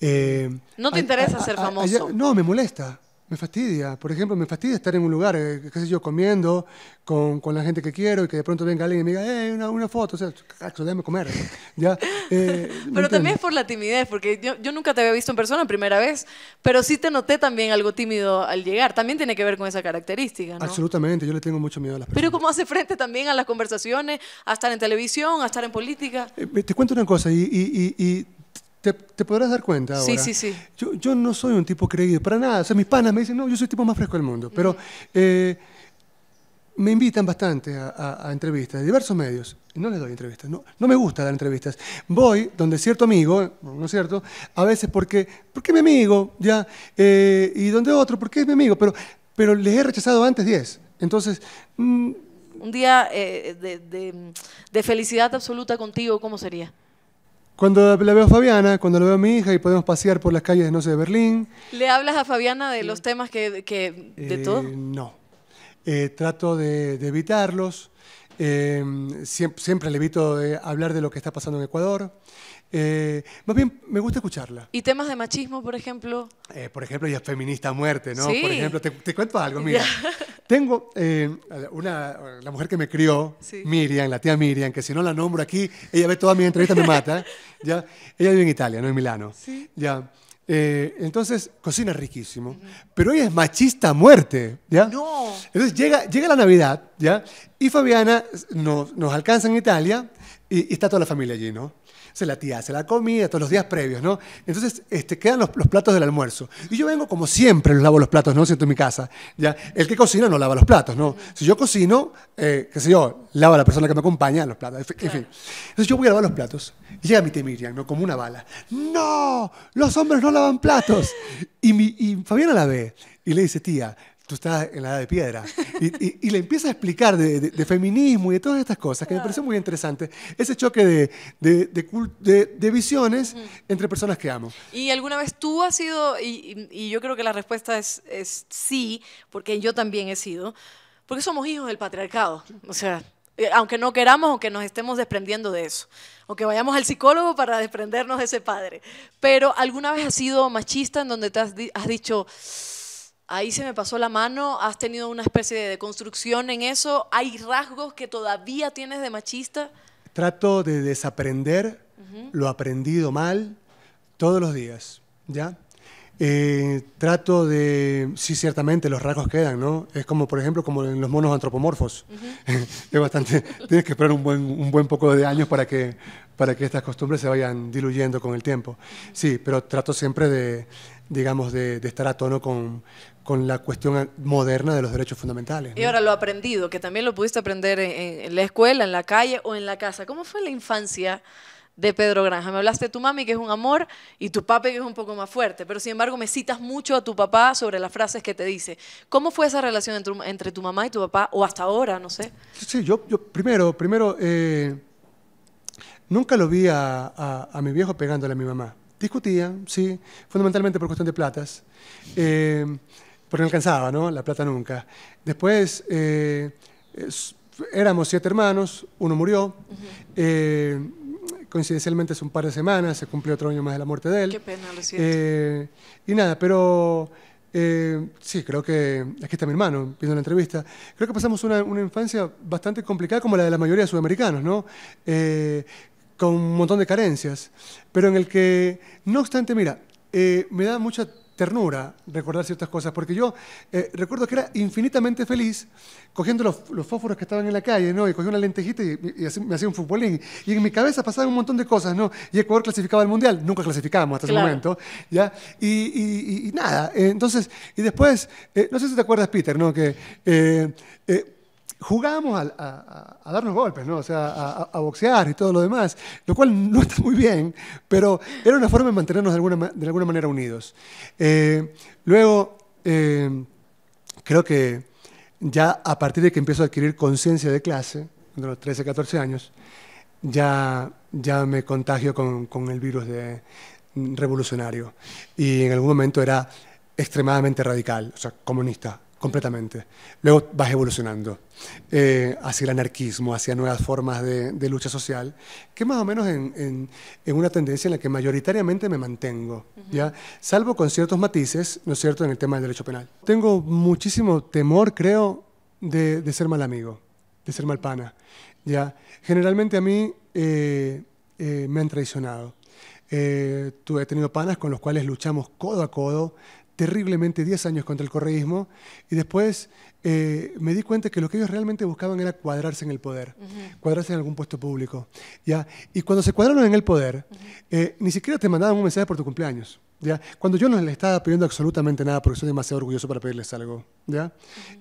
Eh, ¿No te interesa ser famoso? no, me molesta me fastidia. Por ejemplo, me fastidia estar en un lugar, que eh, qué sé yo, comiendo con, la gente que quiero y que de pronto venga alguien y me diga, eh, una, foto, o sea, déjame comer. ¿Ya? Eh, [LAUGHS] pero también es por la timidez, porque yo, nunca te había visto en persona primera vez, pero sí te noté también algo tímido al llegar. También tiene que ver con esa característica, ¿no? Absolutamente, yo le tengo mucho miedo a las personas. Pero ¿cómo hace frente también a las conversaciones, a estar en televisión, a estar en política? Eh, te cuento una cosa, y te, podrás dar cuenta ahora. Sí, sí, sí. Yo, yo, no soy un tipo creído para nada. O sea, mis panas me dicen, no, yo soy el tipo más fresco del mundo. Pero mm. eh, me invitan bastante a, entrevistas de diversos medios. no les doy entrevistas. No, me gusta dar entrevistas. Voy donde cierto amigo, ¿no es cierto? A veces porque, porque es mi amigo, ya. Eh, y donde otro, porque es mi amigo. Pero, pero les he rechazado antes 10. Entonces. Mm, un día eh, de, de, de felicidad absoluta contigo, ¿cómo sería? Cuando la veo a Fabiana, cuando la veo a mi hija y podemos pasear por las calles, no sé, de Berlín. ¿Le hablas a Fabiana de los temas que... de eh, todo? No. Eh, trato de, evitarlos. Eh, siempre, le evito hablar de lo que está pasando en Ecuador. más bien, me gusta escucharla. ¿Y temas de machismo, por ejemplo? por ejemplo, ya feminista muerte, ¿no? Por ejemplo, te cuento algo, mira. Tengo eh, una, la mujer que me crió, Miriam, la tía Miriam, que si no la nombro aquí, ella ve toda mi entrevista me mata. ¿ya? Ella vive en Italia, no en Milano. ¿ya? Eh, entonces, cocina riquísimo, pero ella es machista a muerte, ¿ya? No. Entonces llega, llega la Navidad, ¿ya? Y Fabiana nos, nos alcanza en Italia y, está toda la familia allí, ¿no? se la tía hace la comida, todos los días previos, ¿no? Entonces este, quedan los, los, platos del almuerzo. Y yo vengo como siempre, los lavo los platos, ¿no? Siento en mi casa. ¿ya? El que cocina no lava los platos, ¿no? Si yo cocino, eh, qué sé yo, lava a la persona que me acompaña los platos, en fin. Entonces yo voy a lavar los platos. llega mi tía ¿no? Como una bala. ¡No! Los hombres no lavan platos. Y, mi, y Fabiana la ve y le dice, tía, tú estás en la edad de piedra. Y, le empieza a explicar de, feminismo y de todas estas cosas, que me pareció muy interesante, ese choque de, de visiones entre personas que amo. ¿Y alguna vez tú has sido, y, yo creo que la respuesta es, es, sí, porque yo también he sido, porque somos hijos del patriarcado, o sea, eh, aunque no queramos o que nos estemos desprendiendo de eso, o que vayamos al psicólogo para desprendernos de ese padre, pero alguna vez has sido machista en donde te has dicho ahí se me pasó la mano, has tenido una especie de deconstrucción en eso, hay rasgos que todavía tienes de machista. Trato de desaprender lo aprendido mal todos los días, ¿ya? Eh, trato de, sí, ciertamente los rasgos quedan, ¿no? Es como, por ejemplo, como en los monos antropomorfos. [LAUGHS] es bastante, tienes que esperar un buen, un buen poco de años para que, para que estas costumbres se vayan diluyendo con el tiempo. Sí, pero trato siempre de, digamos, de estar a tono con, con la cuestión moderna de los derechos fundamentales. Y ahora lo aprendido, que también lo pudiste aprender en, la escuela, en la calle o en la casa. ¿Cómo fue la infancia de Pedro Granja? Me hablaste de tu mami, que es un amor, y tu papi, que es un poco más fuerte, pero sin embargo me citas mucho a tu papá sobre las frases que te dice. ¿Cómo fue esa relación entre, tu mamá y tu papá, o hasta ahora, no sé? Sí, yo, yo primero, primero eh, nunca lo vi a, mi viejo pegándole a mi mamá. Discutían, sí, fundamentalmente por cuestión de platas. Eh, porque no alcanzaba, ¿no? La plata nunca. Después eh, éramos siete hermanos, uno murió. Eh, coincidencialmente hace un par de semanas se cumplió otro año más de la muerte de él. Qué pena, lo siento. Eh, y nada, pero sí, creo que aquí está mi hermano viendo la entrevista. Creo que pasamos una, una, infancia bastante complicada como la de la mayoría de sudamericanos, ¿no? con un montón de carencias, pero en el que, no obstante, mira, me da mucha ternura recordar ciertas cosas, porque yo eh, recuerdo que era infinitamente feliz cogiendo los, fósforos que estaban en la calle, ¿no? Y cogía una lentejita y, me hacía un futbolín. Y en mi cabeza pasaban un montón de cosas, ¿no? Y Ecuador clasificaba al Mundial, nunca clasificábamos hasta ese momento, ¿ya? Y, nada, eh, entonces, y después, eh, no sé si te acuerdas, Peter, ¿no? Que jugábamos a, darnos golpes, ¿no? O sea, a, boxear y todo lo demás, lo cual no está muy bien, pero era una forma de mantenernos de alguna, de alguna manera unidos. Eh, luego, eh, creo que ya a partir de que empiezo a adquirir conciencia de clase, de los 13, 14 años, ya, ya me contagio con, con el virus de, revolucionario. Y en algún momento era extremadamente radical, o sea, comunista, completamente. Luego vas evolucionando eh, hacia el anarquismo, hacia nuevas formas de, lucha social, que más o menos en, una tendencia en la que mayoritariamente me mantengo, ¿ya? salvo con ciertos matices, ¿no es cierto?, en el tema del derecho penal. Tengo muchísimo temor, creo, de, ser mal amigo, de ser mal pana. ¿ya? Generalmente a mí eh, eh, me han traicionado. tuve, he tenido panas con los cuales luchamos codo a codo, terriblemente 10 años contra el correísmo y después eh, me di cuenta que lo que ellos realmente buscaban era cuadrarse en el poder, cuadrarse en algún puesto público. ¿ya? Y cuando se cuadraron en el poder, eh, ni siquiera te mandaban un mensaje por tu cumpleaños. ¿Ya? Cuando yo no les estaba pidiendo absolutamente nada porque soy demasiado orgulloso para pedirles algo, ¿ya?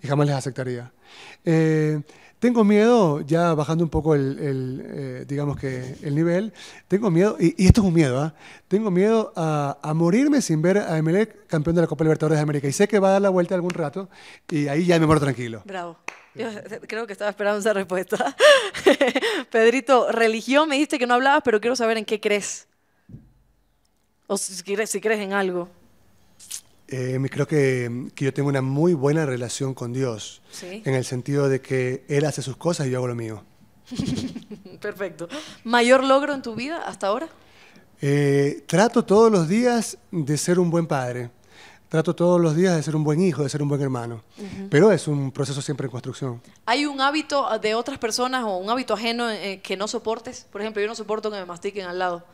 Y jamás les aceptaría. Eh, tengo miedo, ya bajando un poco el, eh, digamos que el nivel, tengo miedo, y, esto es un miedo, ¿ah? tengo miedo a, morirme sin ver a Emelec campeón de la Copa Libertadores de América. Y sé que va a dar la vuelta algún rato, y ahí ya me muero tranquilo. Bravo. Yo creo que estaba esperando esa respuesta. [LAUGHS] Pedrito, religión, me dijiste que no hablabas, pero quiero saber en qué crees. O si si crees en algo. Eh, creo que, yo tengo una muy buena relación con Dios, en el sentido de que Él hace sus cosas y yo hago lo mío. [LAUGHS] Perfecto. ¿Mayor logro en tu vida hasta ahora? Eh, trato todos los días de ser un buen padre. Trato todos los días de ser un buen hijo, de ser un buen hermano. Pero es un proceso siempre en construcción. ¿Hay un hábito ah, de otras personas o un hábito ajeno eh, que no soportes? Por ejemplo, yo no soporto que me mastiquen al lado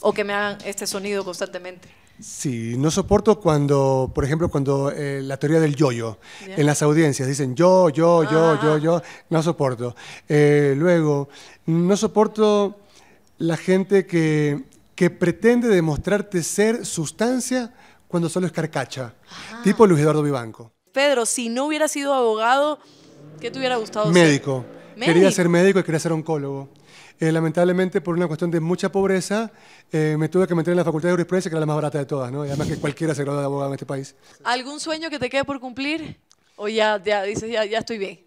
o que me hagan este sonido constantemente. Sí, no soporto cuando, por ejemplo, cuando eh, la teoría del yo-yo en las audiencias dicen yo, yo, yo, ah. yo, yo, no soporto. Eh, luego, no soporto la gente que, pretende demostrarte ser sustancia cuando solo es carcacha, ah. tipo Luis Eduardo Vivanco. Pedro, si no hubiera sido abogado, ¿qué te hubiera gustado ser? Médico. Quería ser médico y quería ser oncólogo. Eh, lamentablemente, por una cuestión de mucha pobreza, eh, me tuve que meter en la Facultad de Jurisprudencia, que era la más barata de todas, ¿no? Y además que cualquiera se gradúa de abogado en este país. ¿Algún sueño que te quede por cumplir? ¿O ya, ya dices, ya, estoy bien?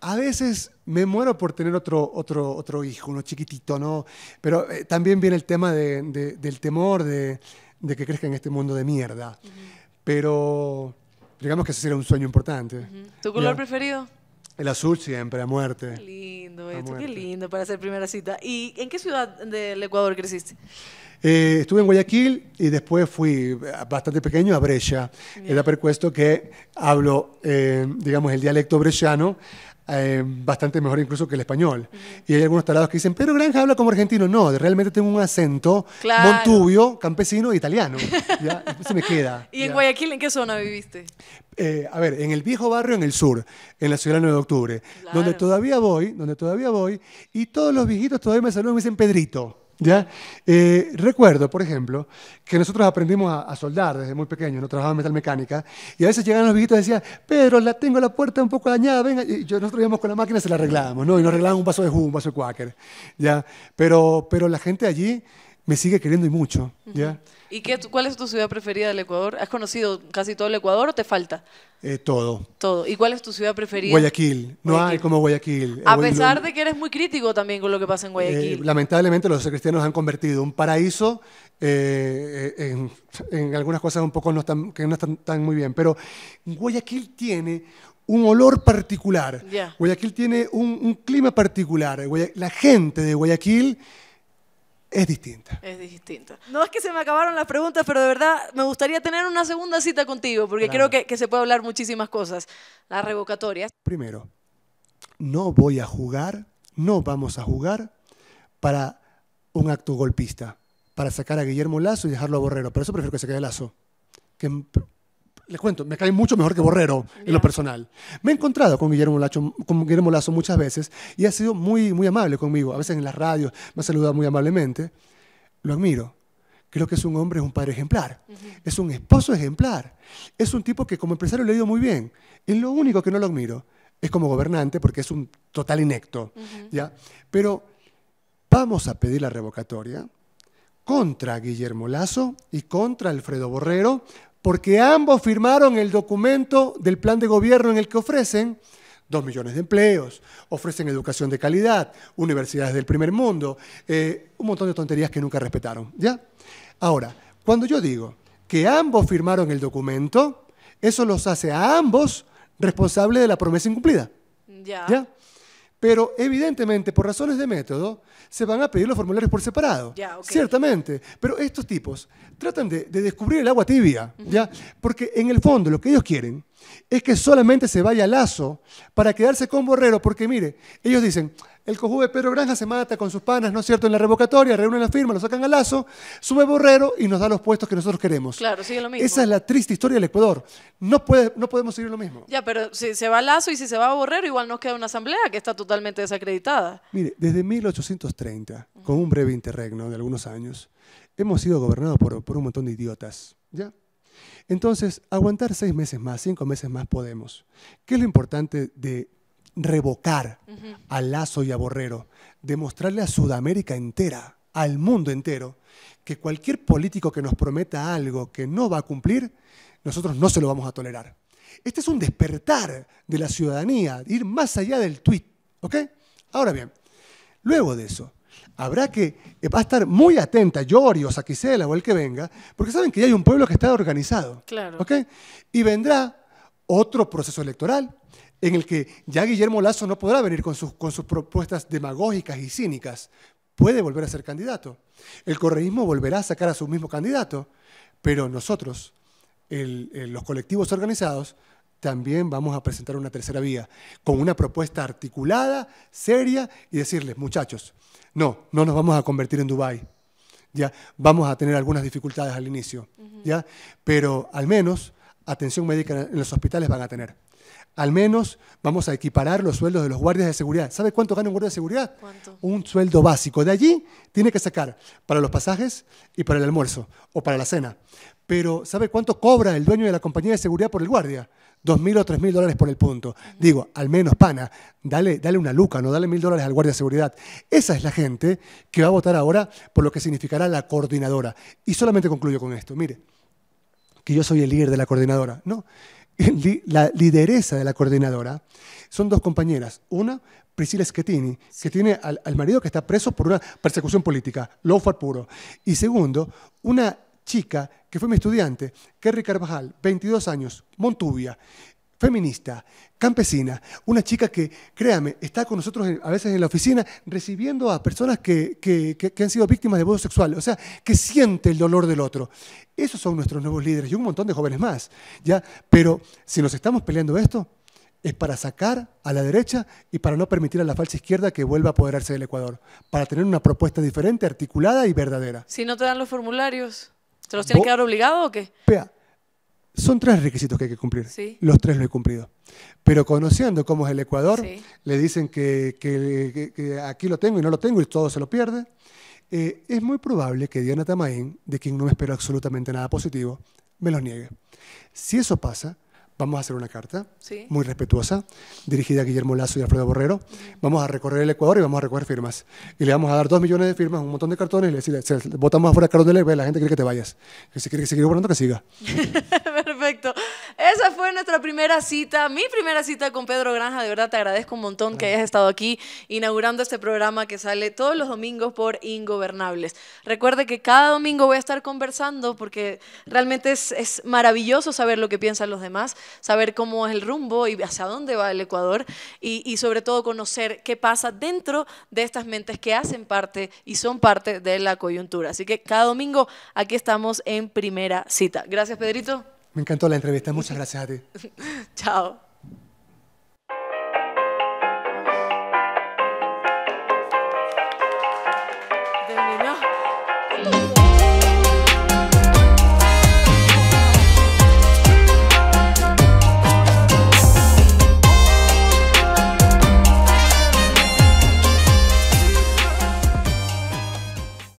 A veces me muero por tener otro, otro, otro hijo, uno chiquitito, ¿no? Pero eh, también viene el tema del temor de, que crezca en este mundo de mierda. Pero digamos que ese será un sueño importante. ¿Tu color preferido? El azul siempre, a muerte. Qué lindo esto, qué lindo para hacer primera cita. ¿Y en qué ciudad del Ecuador creciste? Eh, estuve en Guayaquil y después fui bastante pequeño a Brescia. Bien. Era percuesto que hablo, eh, digamos, el dialecto brechano eh, bastante mejor incluso que el español. Y hay algunos talados que dicen, pero Granja habla como argentino. No, realmente tengo un acento montubio, campesino, e italiano. ¿ya? Se me queda. ¿Y en Guayaquil en qué zona viviste? Eh, a ver, en el viejo barrio en el sur, en la ciudad 9 de octubre, donde todavía voy, donde todavía voy, y todos los viejitos todavía me saludan y me dicen Pedrito. ¿Ya? Eh, recuerdo, por ejemplo, que nosotros aprendimos a, soldar desde muy pequeños, no trabajaba en metalmecánica, y a veces llegaban los viejitos y decían, Pedro, la, tengo la puerta un poco dañada, venga, y yo, nosotros íbamos con la máquina y se la arreglábamos, ¿no? Y nos arreglábamos un vaso de jugo, un vaso de cuáquer, ¿ya? Pero, pero la gente allí me sigue queriendo y mucho, ¿ya? ¿Y cuál es tu ciudad preferida del Ecuador? ¿Has conocido casi todo el Ecuador o te falta? Eh, todo. Todo. ¿Y cuál es tu ciudad preferida? Guayaquil. No hay como Guayaquil. A pesar de que eres muy crítico también con lo que pasa en eh, Guayaquil. lamentablemente los cristianos han convertido un paraíso eh, en, algunas cosas un poco que no están tan muy bien. Pero Guayaquil tiene un olor particular. Guayaquil tiene un, clima particular. la gente de Guayaquil es distinta. Es distinta. No es que se me acabaron las preguntas, pero de verdad me gustaría tener una segunda cita contigo, porque creo que, se puede hablar muchísimas cosas. Las revocatorias. Primero, no voy a jugar, no vamos a jugar para un acto golpista, para sacar a Guillermo Lazo y dejarlo a Borrero. Pero eso prefiero que se quede Lazo. Que les cuento, me cae mucho mejor que Borrero en lo personal. Me he encontrado con Guillermo, Guillermo Lazo muchas veces y ha sido muy, muy amable conmigo. A veces en las radios me ha saludado muy amablemente. Lo admiro. Creo que es un hombre, es un padre ejemplar. Es un esposo ejemplar. Es un tipo que como empresario le ha ido muy bien. Es lo único que no lo admiro. Es como gobernante porque es un total inecto. ¿ya? Pero vamos a pedir la revocatoria contra Guillermo Lazo y contra Alfredo Borrero porque ambos firmaron el documento del plan de gobierno en el que ofrecen dos millones de empleos, ofrecen educación de calidad, universidades del primer mundo, eh, un montón de tonterías que nunca respetaron. ¿ya? Ahora, cuando yo digo que ambos firmaron el documento, eso los hace a ambos responsables de la promesa incumplida. ¿ya? Pero evidentemente, por razones de método, se van a pedir los formularios por separado. Ciertamente. Pero estos tipos tratan de, descubrir el agua tibia, ¿ya? Porque en el fondo lo que ellos quieren es que solamente se vaya a Lazo para quedarse con Borrero, porque mire, ellos dicen, el cojube Pedro Granja se mata con sus panas, ¿no es cierto?, en la revocatoria, reúnen la firma, lo sacan a Lazo, sube Borrero y nos da los puestos que nosotros queremos. Claro, sigue lo mismo. Esa es la triste historia del Ecuador. No, no podemos seguir lo mismo. Ya, pero si se va Lazo y si se va a Borrero, igual nos queda una asamblea que está totalmente desacreditada. Mire, desde 1830, con un breve interregno de algunos años, hemos sido gobernados por, por un montón de idiotas, ¿ya?, entonces, aguantar seis meses más, cinco meses más podemos. ¿Qué es lo importante de revocar a Lazo y a Borrero? Demostrarle a Sudamérica entera, al mundo entero, que cualquier político que nos prometa algo que no va a cumplir, nosotros no se lo vamos a tolerar. Este es un despertar de la ciudadanía, ir más allá del tuit. ¿Ok? Ahora bien, luego de eso, habrá que, eh, va a estar muy atenta, Yori o Saquicela o el que venga, porque saben que ya hay un pueblo que está organizado. Claro. Y vendrá otro proceso electoral en el que ya Guillermo Lazo no podrá venir con sus, propuestas demagógicas y cínicas. Puede volver a ser candidato. El correísmo volverá a sacar a su mismo candidato, pero nosotros, los colectivos organizados, también vamos a presentar una tercera vía, con una propuesta articulada, seria, y decirles, muchachos, no, no nos vamos a convertir en Dubái. ¿ya? Vamos a tener algunas dificultades al inicio, ¿ya? pero al menos atención médica en los hospitales van a tener. Al menos vamos a equiparar los sueldos de los guardias de seguridad. ¿Sabe cuánto gana un guardia de seguridad? Un sueldo básico. De allí tiene que sacar para los pasajes y para el almuerzo o para la cena pero ¿sabe cuánto cobra el dueño de la compañía de seguridad por el guardia? Dos mil o tres mil dólares por el punto. Digo, al menos, pana, dale, dale una luca, no dale mil dólares al guardia de seguridad. Esa es la gente que va a votar ahora por lo que significará la coordinadora. Y solamente concluyo con esto. Mire, que yo soy el líder de la coordinadora. No, la lideresa de la coordinadora son dos compañeras. Una, Priscila Schettini, que tiene al, marido que está preso por una persecución política, lawfare puro. Y segundo, una chica que fue mi estudiante, Kerry Carvajal, 22 años, montuvia, feminista, campesina, una chica que, créame, está con nosotros a veces en la oficina recibiendo a personas que, han sido víctimas de abuso sexual, o sea, que siente el dolor del otro. Esos son nuestros nuevos líderes y un montón de jóvenes más, ¿ya? Pero si nos estamos peleando esto, es para sacar a la derecha y para no permitir a la falsa izquierda que vuelva a apoderarse del Ecuador, para tener una propuesta diferente, articulada y verdadera. Si no te dan los formularios. ¿Se los tiene que dar obligado o qué? Vea, son tres requisitos que hay que cumplir. Los tres lo he cumplido. Pero conociendo cómo es el Ecuador, le dicen que, aquí lo tengo y no lo tengo y todo se lo pierde. Eh, es muy probable que Diana Tamaín, de quien no me espero absolutamente nada positivo, me los niegue. Si eso pasa, Vamos a hacer una carta muy respetuosa, dirigida a Guillermo Lazo y Alfredo Borrero. Vamos a recorrer el Ecuador y vamos a recoger firmas. Y le vamos a dar dos millones de firmas, un montón de cartones, y le decimos, votamos afuera de cartón de la gente quiere que te vayas. si quiere que siga votando, que siga. [LAUGHS] Perfecto. Esa fue nuestra primera cita, mi primera cita con Pedro Granja. De verdad te agradezco un montón que hayas estado aquí inaugurando este programa que sale todos los domingos por Ingobernables. Recuerde que cada domingo voy a estar conversando porque realmente es, maravilloso saber lo que piensan los demás, saber cómo es el rumbo y hacia dónde va el Ecuador y, y sobre todo conocer qué pasa dentro de estas mentes que hacen parte y son parte de la coyuntura. Así que cada domingo aquí estamos en primera cita. Gracias, Pedrito. Me encantó la entrevista. Muchas [LAUGHS] gracias a ti. Chao.